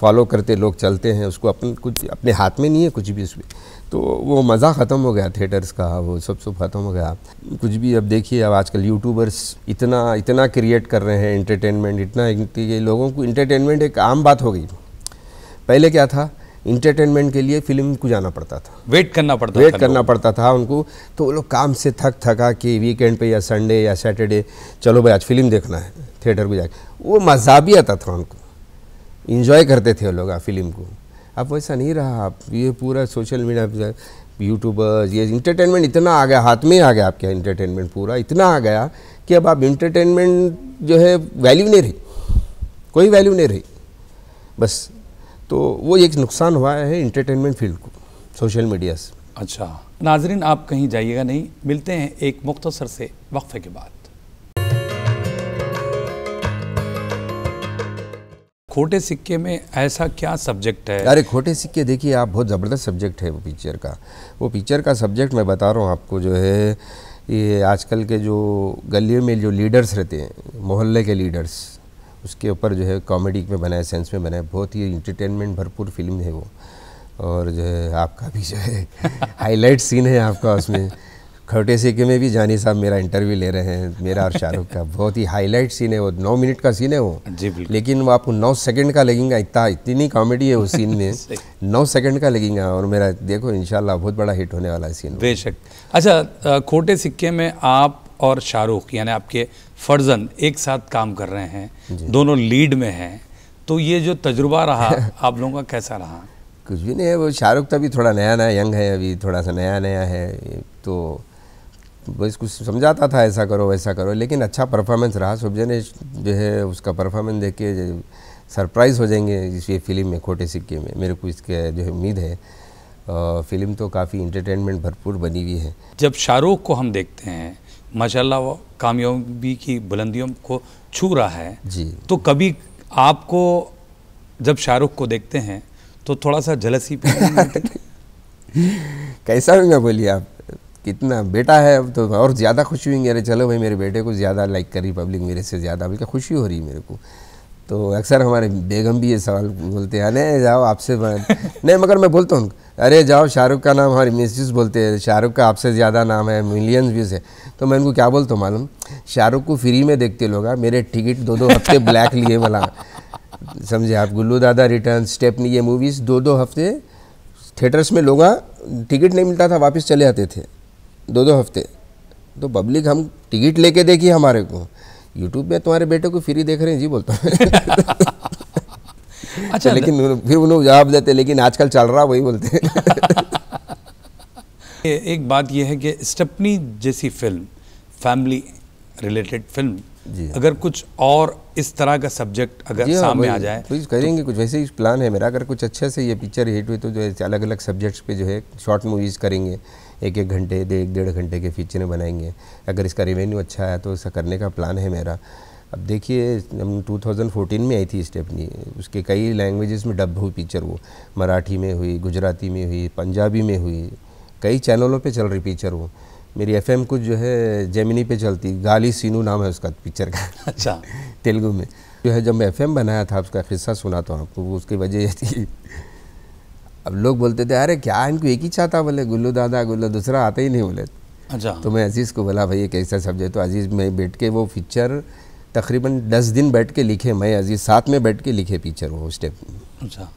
फॉलो करते लोग चलते हैं उसको अपन कुछ अपने हाथ में नहीं है कुछ भी उसमें तो वो मज़ा ख़त्म हो गया थिएटर्स का वो सब सब ख़त्म हो गया कुछ भी अब देखिए अब आजकल यूट्यूबर्स इतना इतना क्रिएट कर रहे हैं इंटरटेनमेंट इतना लोगों को इंटरटेनमेंट एक आम बात हो गई पहले क्या था इंटरटेनमेंट के लिए फिल्म को जाना पड़ता था वेट करना पड़ता वेट करना पड़ता था उनको तो वो लोग काम से थक थका कि वीकेंड पे या संडे या सैटरडे चलो भाई आज फिल्म देखना है थिएटर को जाके वो मज़ा भी आता था उनको इन्जॉय करते थे वो लोग फिल्म को अब वैसा नहीं रहा आप ये पूरा सोशल मीडिया यूट्यूबर्स ये इंटरटेनमेंट इतना आ गया हाथ में आ गया आपके इंटरटेनमेंट पूरा इतना आ गया कि अब आप इंटरटेनमेंट जो है वैल्यू नहीं रही कोई वैल्यू नहीं रही बस तो वो एक नुकसान हुआ है इंटरटेनमेंट फील्ड को सोशल मीडिया से अच्छा नाजरीन आप कहीं जाइएगा नहीं मिलते हैं एक मुख्तसर से वक्फे के बाद खोटे सिक्के में ऐसा क्या सब्जेक्ट है अरे खोटे सिक्के देखिए आप बहुत ज़बरदस्त सब्जेक्ट है वो पिक्चर का वो पिक्चर का सब्जेक्ट मैं बता रहा हूँ आपको जो है ये आजकल के जो गलियों में जो लीडर्स रहते हैं मोहल्ले के लीडर्स उसके ऊपर जो है कॉमेडी में बनाया सेंस में बनाया बहुत ही इंटरटेनमेंट भरपूर फिल्म है वो और जो है आपका भी जो है हाईलाइट सीन है आपका उसमें खोटे सिक्के में भी जानी साहब मेरा इंटरव्यू ले रहे हैं मेरा और शाहरुख का बहुत ही हाईलाइट सीन है वो नौ मिनट का सीन है वो जी लेकिन वो आपको नौ सेकंड का लगेगा इतना इतनी कॉमेडी है उस सीन में नौ सेकंड का लगेगा और मेरा देखो इनशाला बहुत बड़ा हिट होने वाला है सीन बेशक अच्छा खोटे सिक्के में आप और शाहरुख यानी आपके फर्जन एक साथ काम कर रहे हैं दोनों लीड में हैं तो ये जो तजुर्बा रहा आप लोगों का कैसा रहा कुछ भी नहीं है वो शाहरुख तो अभी थोड़ा नया नया यंग है अभी थोड़ा सा नया नया है तो बस कुछ समझाता था ऐसा करो वैसा करो लेकिन अच्छा परफॉर्मेंस रहा सुबजय ने जो है उसका परफॉर्मेंस देख के सरप्राइज़ हो जाएंगे इस ये फिल्म में खोटे सिक्के में मेरे को इसके जो है उम्मीद है फिल्म तो काफ़ी इंटरटेनमेंट भरपूर बनी हुई है जब शाहरुख को हम देखते हैं माशाल्लाह वो कामयाबी की बुलंदियों को छू रहा है जी तो कभी आपको जब शाहरुख को देखते हैं तो थोड़ा सा जलसी कैसा होंगे बोलिए आप कितना बेटा है अब तो और ज़्यादा खुशी हुई अरे चलो भाई मेरे बेटे को ज़्यादा लाइक करी पब्लिक मेरे से ज़्यादा बल्कि खुशी हो रही मेरे को तो अक्सर हमारे बेगम भी ये सवाल बोलते हैं अरे जाओ आपसे नहीं मगर मैं बोलता हूँ अरे जाओ शाहरुख का नाम हमारे मिसिस बोलते हैं शाहरुख का आपसे ज़्यादा नाम है मिलियंस व्यूज़ है तो मैं उनको क्या बोलता हूँ मालूम शाहरुख को फ्री में देखते लोग हाँ, मेरे टिकट दो दो हफ्ते ब्लैक लिए वाला समझे आप गुल्लू दादा रिटर्न स्टेप ये मूवीज़ दो दो हफ्ते थिएटर्स में लोग हाँ, टिकट नहीं मिलता था वापस चले आते थे दो दो हफ्ते तो पब्लिक हम टिकट लेके देखी हमारे को यूट्यूब पे तुम्हारे बेटे को फ्री देख रहे हैं जी बोलता है अच्छा तो लेकिन फिर वो लोग जवाब देते लेकिन आजकल चल रहा वही बोलते हैं एक बात यह है कि स्टपनी जैसी फिल्म फैमिली रिलेटेड फिल्म जी अगर कुछ और इस तरह का सब्जेक्ट अगर हाँ, सामने आ जाए प्लीज तो- करेंगे तो कुछ वैसे ही प्लान है मेरा अगर कुछ अच्छे से ये पिक्चर हिट हुई तो जो है अलग अलग सब्जेक्ट्स पे जो है शॉर्ट मूवीज़ करेंगे एक एक घंटे एक डेढ़ घंटे के फीचरें बनाएंगे अगर इसका रेवेन्यू अच्छा है तो ऐसा करने का प्लान है मेरा अब देखिए हम 2014 में आई थी स्टेपनी उसके कई लैंग्वेजेस में डब हुई पिक्चर वो मराठी में हुई गुजराती में हुई पंजाबी में हुई कई चैनलों पर चल रही पिक्चर वो मेरी एफ कुछ जो है जेमिनी पे चलती गाली सीनू नाम है उसका पिक्चर का अच्छा तेलुगू में जो है जब मैं एफ बनाया था उसका किस्सा सुना तो आपको उसकी वजह यह थी अब लोग बोलते थे अरे क्या इनको एक ही छाता बोले गुल्लू दादा गुल्लू दूसरा आता ही नहीं बोले अच्छा तो मैं अजीज़ को बोला भाई ये कैसा सब्जेक्ट तो अजीज़ मैं बैठ के वो पिक्चर तकरीबन दस दिन बैठ के लिखे मैं अजीज़ साथ में बैठ के लिखे पिक्चर वो स्टेप अच्छा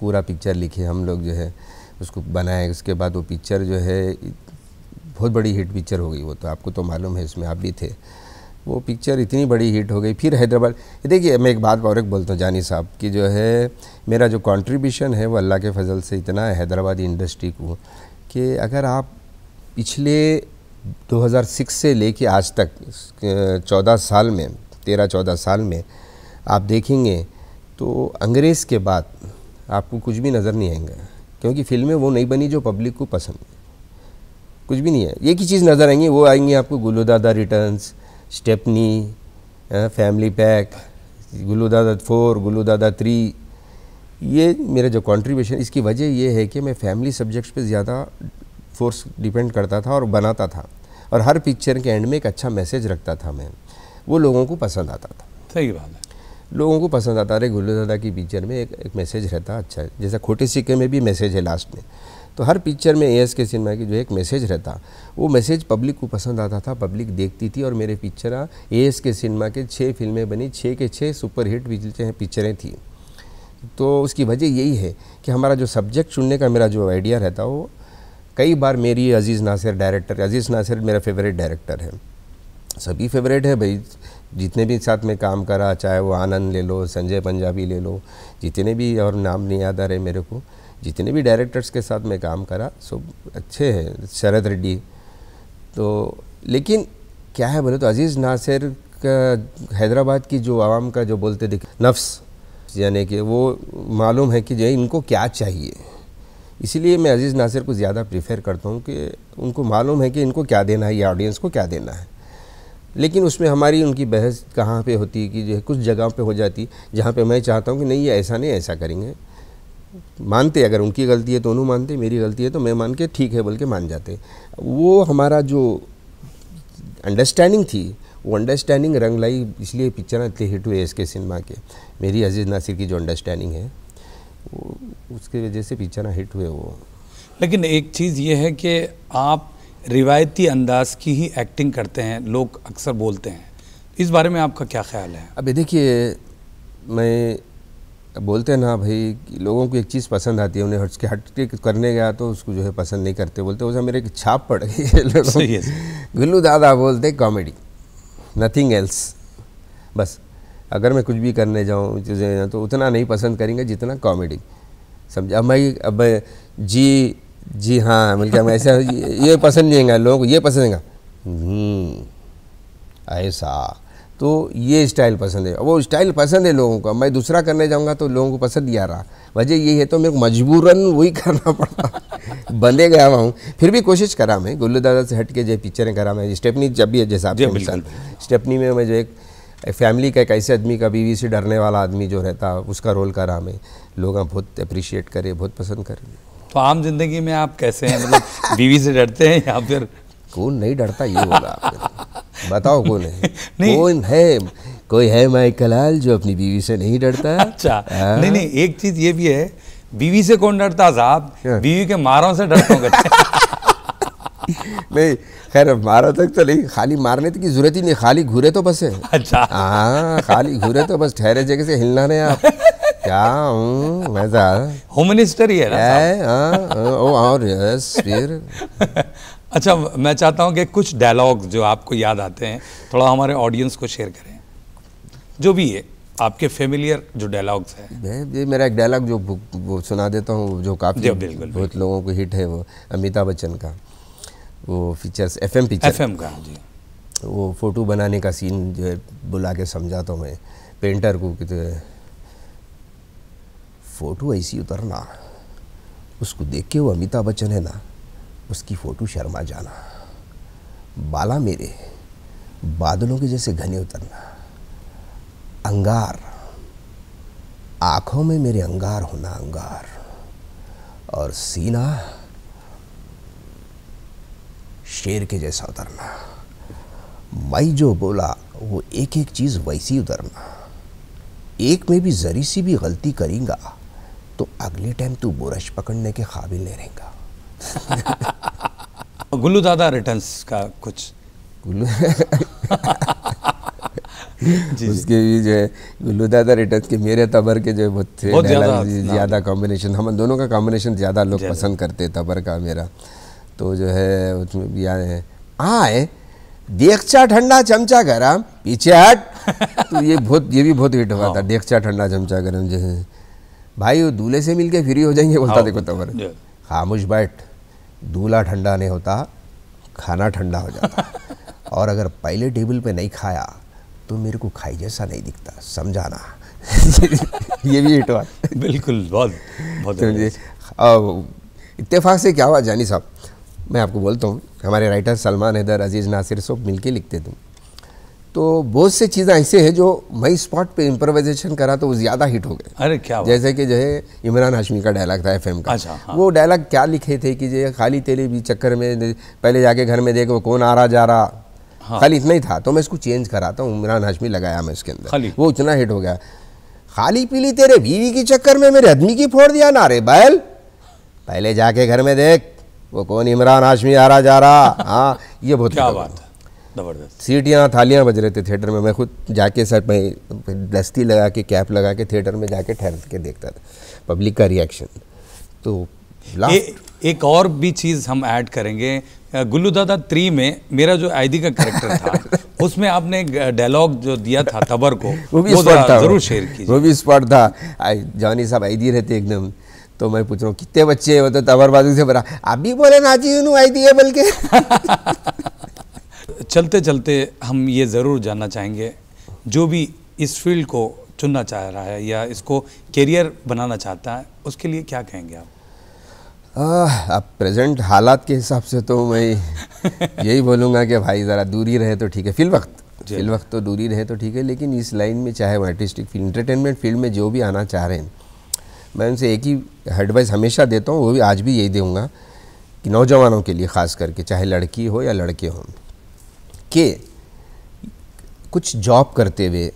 पूरा पिक्चर लिखे हम लोग जो है उसको बनाए उसके बाद वो पिक्चर जो है बहुत बड़ी हिट पिक्चर हो गई वो तो आपको तो मालूम है उसमें आप भी थे वो पिक्चर इतनी बड़ी हिट हो गई फिर हैदराबाद देखिए मैं एक बात और एक बोलता हूँ जानी साहब कि जो है मेरा जो कंट्रीब्यूशन है वो अल्लाह के फजल से इतना है हैदराबादी इंडस्ट्री को कि अगर आप पिछले 2006 से लेके आज तक 14 साल में 13-14 साल में आप देखेंगे तो अंग्रेज़ के बाद आपको कुछ भी नज़र नहीं आएंगे क्योंकि फिल्में वो नहीं बनी जो पब्लिक को पसंद कुछ भी नहीं है एक ही चीज़ नज़र आएंगी वो आएंगी आपको Gullu Dada returns stepney family pack Pack, Dada four Gullu Dada three ये मेरा जो कंट्रीब्यूशन इसकी वजह ये है कि मैं फैमिली सब्जेक्ट्स पे ज़्यादा फोर्स डिपेंड करता था और बनाता था और हर पिक्चर के एंड में एक अच्छा मैसेज रखता था मैं वो लोगों को पसंद आता था सही बात है लोगों को पसंद आता रहे गुल्लू दादा की पिक्चर में एक, एक मैसेज रहता अच्छा जैसा खोटे सिक्के में भी मैसेज है लास्ट में तो हर पिक्चर में ए एस के सिनेमा की जो एक मैसेज रहता वो मैसेज पब्लिक को पसंद आता था पब्लिक देखती थी और मेरे पिक्चर ए एस के सिनेमा के छः फिल्में बनी छः के छः सुपरहिट पिक्चरें थी तो उसकी वजह यही है कि हमारा जो सब्जेक्ट चुनने का मेरा जो आइडिया रहता वो कई बार मेरी अजीज़ नासिर डायरेक्टर अजीज़ नासिर मेरा फेवरेट डायरेक्टर है सभी फेवरेट है भाई जितने भी साथ में काम करा चाहे वो आनंद ले लो संजय पंजाबी ले लो जितने भी और नाम नहीं याद आ रहे मेरे को जितने भी डायरेक्टर्स के साथ मैं काम करा सब अच्छे हैं शरद रेड्डी तो लेकिन क्या है बोले तो अजीज़ नासिर का हैदराबाद की जो आवाम का जो बोलते दिख नफ्स यानी कि वो मालूम है कि जो इनको क्या चाहिए इसीलिए मैं अजीज़ नासिर को ज़्यादा प्रीफर करता हूँ कि उनको मालूम है कि इनको क्या देना है या ऑडियंस को क्या देना है लेकिन उसमें हमारी उनकी बहस कहाँ पे होती है कि जो है कुछ जगह पे हो जाती जहाँ पे मैं चाहता हूँ कि नहीं ये ऐसा नहीं ऐसा करेंगे मानते अगर उनकी गलती है दोनों तो मानते मेरी गलती है तो मैं मान के ठीक है बोल के मान जाते वो हमारा जो अंडरस्टैंडिंग थी वो अंडरस्टैंडिंग रंग लाई इसलिए पिक्चर इतने हिट हुए एस के सिनेमा के मेरी अजीज़ नासिर की जो अंडरस्टैंडिंग है वो उसकी वजह से पिक्चर हिट हुए वो लेकिन एक चीज़ ये है कि आप रिवायती अंदाज की ही एक्टिंग करते हैं लोग अक्सर बोलते हैं इस बारे में आपका क्या ख्याल है अभी देखिए मैं बोलते हैं ना भाई लोगों को एक चीज़ पसंद आती है उन्हें के हट करने गया तो उसको जो है पसंद नहीं करते बोलते उसमें मेरे एक छाप पड़ गई है गुल्लू दादा बोलते कॉमेडी नथिंग एल्स बस अगर मैं कुछ भी करने जाऊँ चीज़ें तो उतना नहीं पसंद करेंगे जितना कॉमेडी समझा अब मैं अब जी जी हाँ मैं ऐसा ये पसंद नहीं लोगों को ये पसंद हम्म, ऐसा तो ये स्टाइल पसंद है वो स्टाइल पसंद है लोगों का मैं दूसरा करने जाऊँगा तो लोगों को पसंद ही आ रहा वजह यही है तो मेरे को मजबूरन वही करना पड़ा बंदे गया हुआ हूँ फिर भी कोशिश करा मैं गुल्लू दादा से हट के जो पिक्चरें करा मैं स्टेपनी जब भी जैसा स्टेपनी में मैं जो एक फैमिली का एक ऐसे आदमी का बीवी से डरने वाला आदमी जो रहता उसका रोल करा मैं लोग बहुत अप्रिशिएट करे बहुत पसंद करें तो आम जिंदगी में आप कैसे हैं मतलब बीवी से डरते हैं या फिर कौन नहीं डरता ये होगा तो। बताओ कौन है नहीं। कौन है कोई है माइकलाल जो अपनी बीवी से नहीं डरता अच्छा आ? हाँ। नहीं नहीं एक चीज ये भी है बीवी से कौन डरता साहब हाँ। बीवी के मारों से डरता हूँ नहीं खैर मारा तक तो नहीं खाली मारने की जरूरत ही नहीं खाली घूरे तो बस है अच्छा हाँ खाली घूरे तो बस ठहरे जगह से हिलना नहीं आप क्या हूँ मजा होम मिनिस्टर ही है ना साहब? आ, हाँ, आ, ओ, और यस फिर अच्छा मैं चाहता हूँ कि कुछ डायलॉग जो आपको याद आते हैं थोड़ा हमारे ऑडियंस को शेयर करें जो भी है आपके फेमिलियर जो डायलॉग्स हैं ये मेरा एक डायलॉग जो वो सुना देता हूँ जो काफ़ी बिल्कुल बहुत लोगों को हिट है वो अमिताभ बच्चन का वो features F M picture F का जी वो फ़ोटो बनाने का सीन जो है बुला के समझाता हूँ मैं पेंटर को कि फ़ोटो तो ऐसी उतरना उसको देख के वो अमिताभ बच्चन है ना उसकी फ़ोटो शर्मा जाना बाला मेरे बादलों के जैसे घने उतरना अंगार आँखों में मेरे अंगार होना अंगार और सीना शेर के जैसा उतरना मई जो बोला वो एक एक चीज़ वैसी उतरना एक में भी ज़री सी भी गलती करेंगा तो अगले टाइम तू बुरश पकड़ने के काबिल नहीं रहेगा गुल्लू दादा रिटर्न्स का कुछ गुल्लू जी उसके भी जो है गुल्लू दादा रिटर्न के मेरे तबर के जो बहुत थे ज़्यादा कॉम्बिनेशन हम दोनों का कॉम्बिनेशन ज़्यादा लोग पसंद करते हैं तबर का मेरा तो जो है उसमें भी आए आए देखचा ठंडा चमचा गरम पीछे हट तो ये बहुत ये भी बहुत हिट हुआ था हाँ। देखचा ठंडा चमचा गरम जो है भाई वो दूल्हे से मिलके फ्री हो जाएंगे बोलता हाँ। देखो तबर खामोश बैठ दूल्हा ठंडा नहीं होता खाना ठंडा हो जाता और अगर पहले टेबल पे नहीं खाया तो मेरे को खाई जैसा नहीं दिखता समझाना ये भी एक बात बिल्कुल बहुत बहुत तो इतफाक से क्या हुआ जानी साहब मैं आपको बोलता हूँ हमारे राइटर सलमान हैदर अजीज़ नासिर सब मिलके लिखते थे तो बहुत से चीज़ें ऐसे हैं जो मई स्पॉट पे इम्प्रोवाइजेशन करा तो वो ज़्यादा हिट हो गए अरे क्या जैसे कि जो है इमरान हाशमी का डायलॉग था एफएम का अच्छा, हाँ। वो डायलॉग क्या लिखे थे कि जो खाली तेरे भी चक्कर में पहले जाके घर में देखो कौन आ रहा जा रहा हाँ। खाली इतना ही था तो मैं इसको चेंज कराता हूँ इमरान हाशमी लगाया मैं इसके अंदर वो इतना हिट हो गया खाली पीली तेरे बीवी के चक्कर में मेरे आदमी की फोड़ दिया ना अरे बैल पहले जाके घर में देख वो कौन इमरान हाशमी आ रहा जा रहा हाँ ये बहुत क्या बात है जबरदस्त सीटियाँ थालियाँ बज रहे थे थिएटर में मैं खुद जाके सर मैं दस्ती लगा के कैप लगा के थिएटर में जाके ठहर के देखता था पब्लिक का रिएक्शन तो ए, एक और भी चीज़ हम ऐड करेंगे गुल्लू दादा थ्री में मेरा जो आईडी का करेक्टर था उसमें आपने एक डायलॉग जो दिया था तबर को वो भी स्पॉट था जरूर शेयर की वो भी स्पॉट था जॉनी साहब आईडी रहते एकदम तो मैं पूछ रहा हूँ कितने बच्चे हो तो तबर बाजू से भरा अभी बोले नाची आई दी है बल्कि चलते चलते हम ये ज़रूर जानना चाहेंगे जो भी इस फील्ड को चुनना चाह रहा है या इसको करियर बनाना चाहता है उसके लिए क्या कहेंगे आप अब प्रेजेंट हालात के हिसाब से तो मैं यही बोलूँगा कि भाई ज़रा दूरी रहे तो ठीक है फिल वक्त फिल वक्त तो दूरी रहे तो ठीक है लेकिन इस लाइन में चाहे वो आर्टिस्टिक फील्ड इंटरटेनमेंट फील्ड में जो भी आना चाह रहे हैं मैं उनसे एक ही एडवाइस हमेशा देता हूँ वो भी आज भी यही दूँगा कि नौजवानों के लिए ख़ास करके चाहे लड़की हो या लड़के हों के कुछ जॉब करते हुए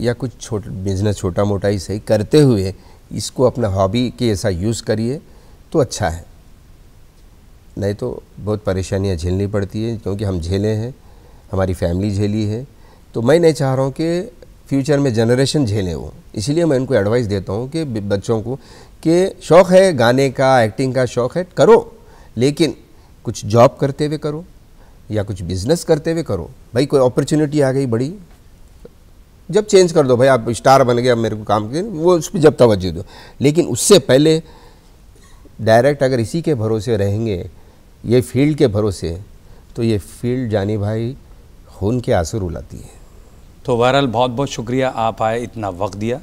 या कुछ छोट बिजनेस छोटा मोटा ही सही करते हुए इसको अपना हॉबी के ऐसा यूज़ करिए तो अच्छा है नहीं तो बहुत परेशानियाँ झेलनी पड़ती है क्योंकि हम झेले हैं हमारी फैमिली झेली है तो मैं नहीं चाह रहा हूँ कि फ्यूचर में जनरेशन झेलें वो इसीलिए मैं उनको एडवाइस देता हूँ कि बच्चों को कि शौक़ है गाने का एक्टिंग का शौक़ है करो लेकिन कुछ जॉब करते हुए करो या कुछ बिजनेस करते हुए करो भाई कोई अपॉर्चुनिटी आ गई बड़ी जब चेंज कर दो भाई आप स्टार बन गए अब मेरे को काम के वो उस पर जब तवज्जो दो लेकिन उससे पहले डायरेक्ट अगर इसी के भरोसे रहेंगे ये फील्ड के भरोसे तो ये फील्ड जानी भाई खून के आंसू रुलाती है तो बहरहाल बहुत बहुत शुक्रिया आप आए इतना वक्त दिया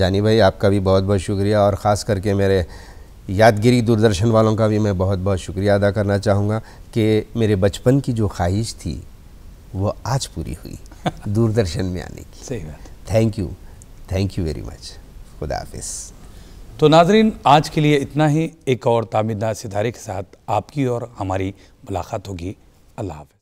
जानी भाई आपका भी बहुत बहुत शुक्रिया और ख़ास करके मेरे यादगिरी दूरदर्शन वालों का भी मैं बहुत बहुत शुक्रिया अदा करना चाहूँगा कि मेरे बचपन की जो ख्वाहिश थी वो आज पूरी हुई दूरदर्शन में आने की सही बात thank you thank you very much खुदा हाफिज़ तो नाजरीन आज के लिए इतना ही एक और तामिदा सितारे के साथ आपकी और हमारी मुलाकात होगी अल्लाह हाफ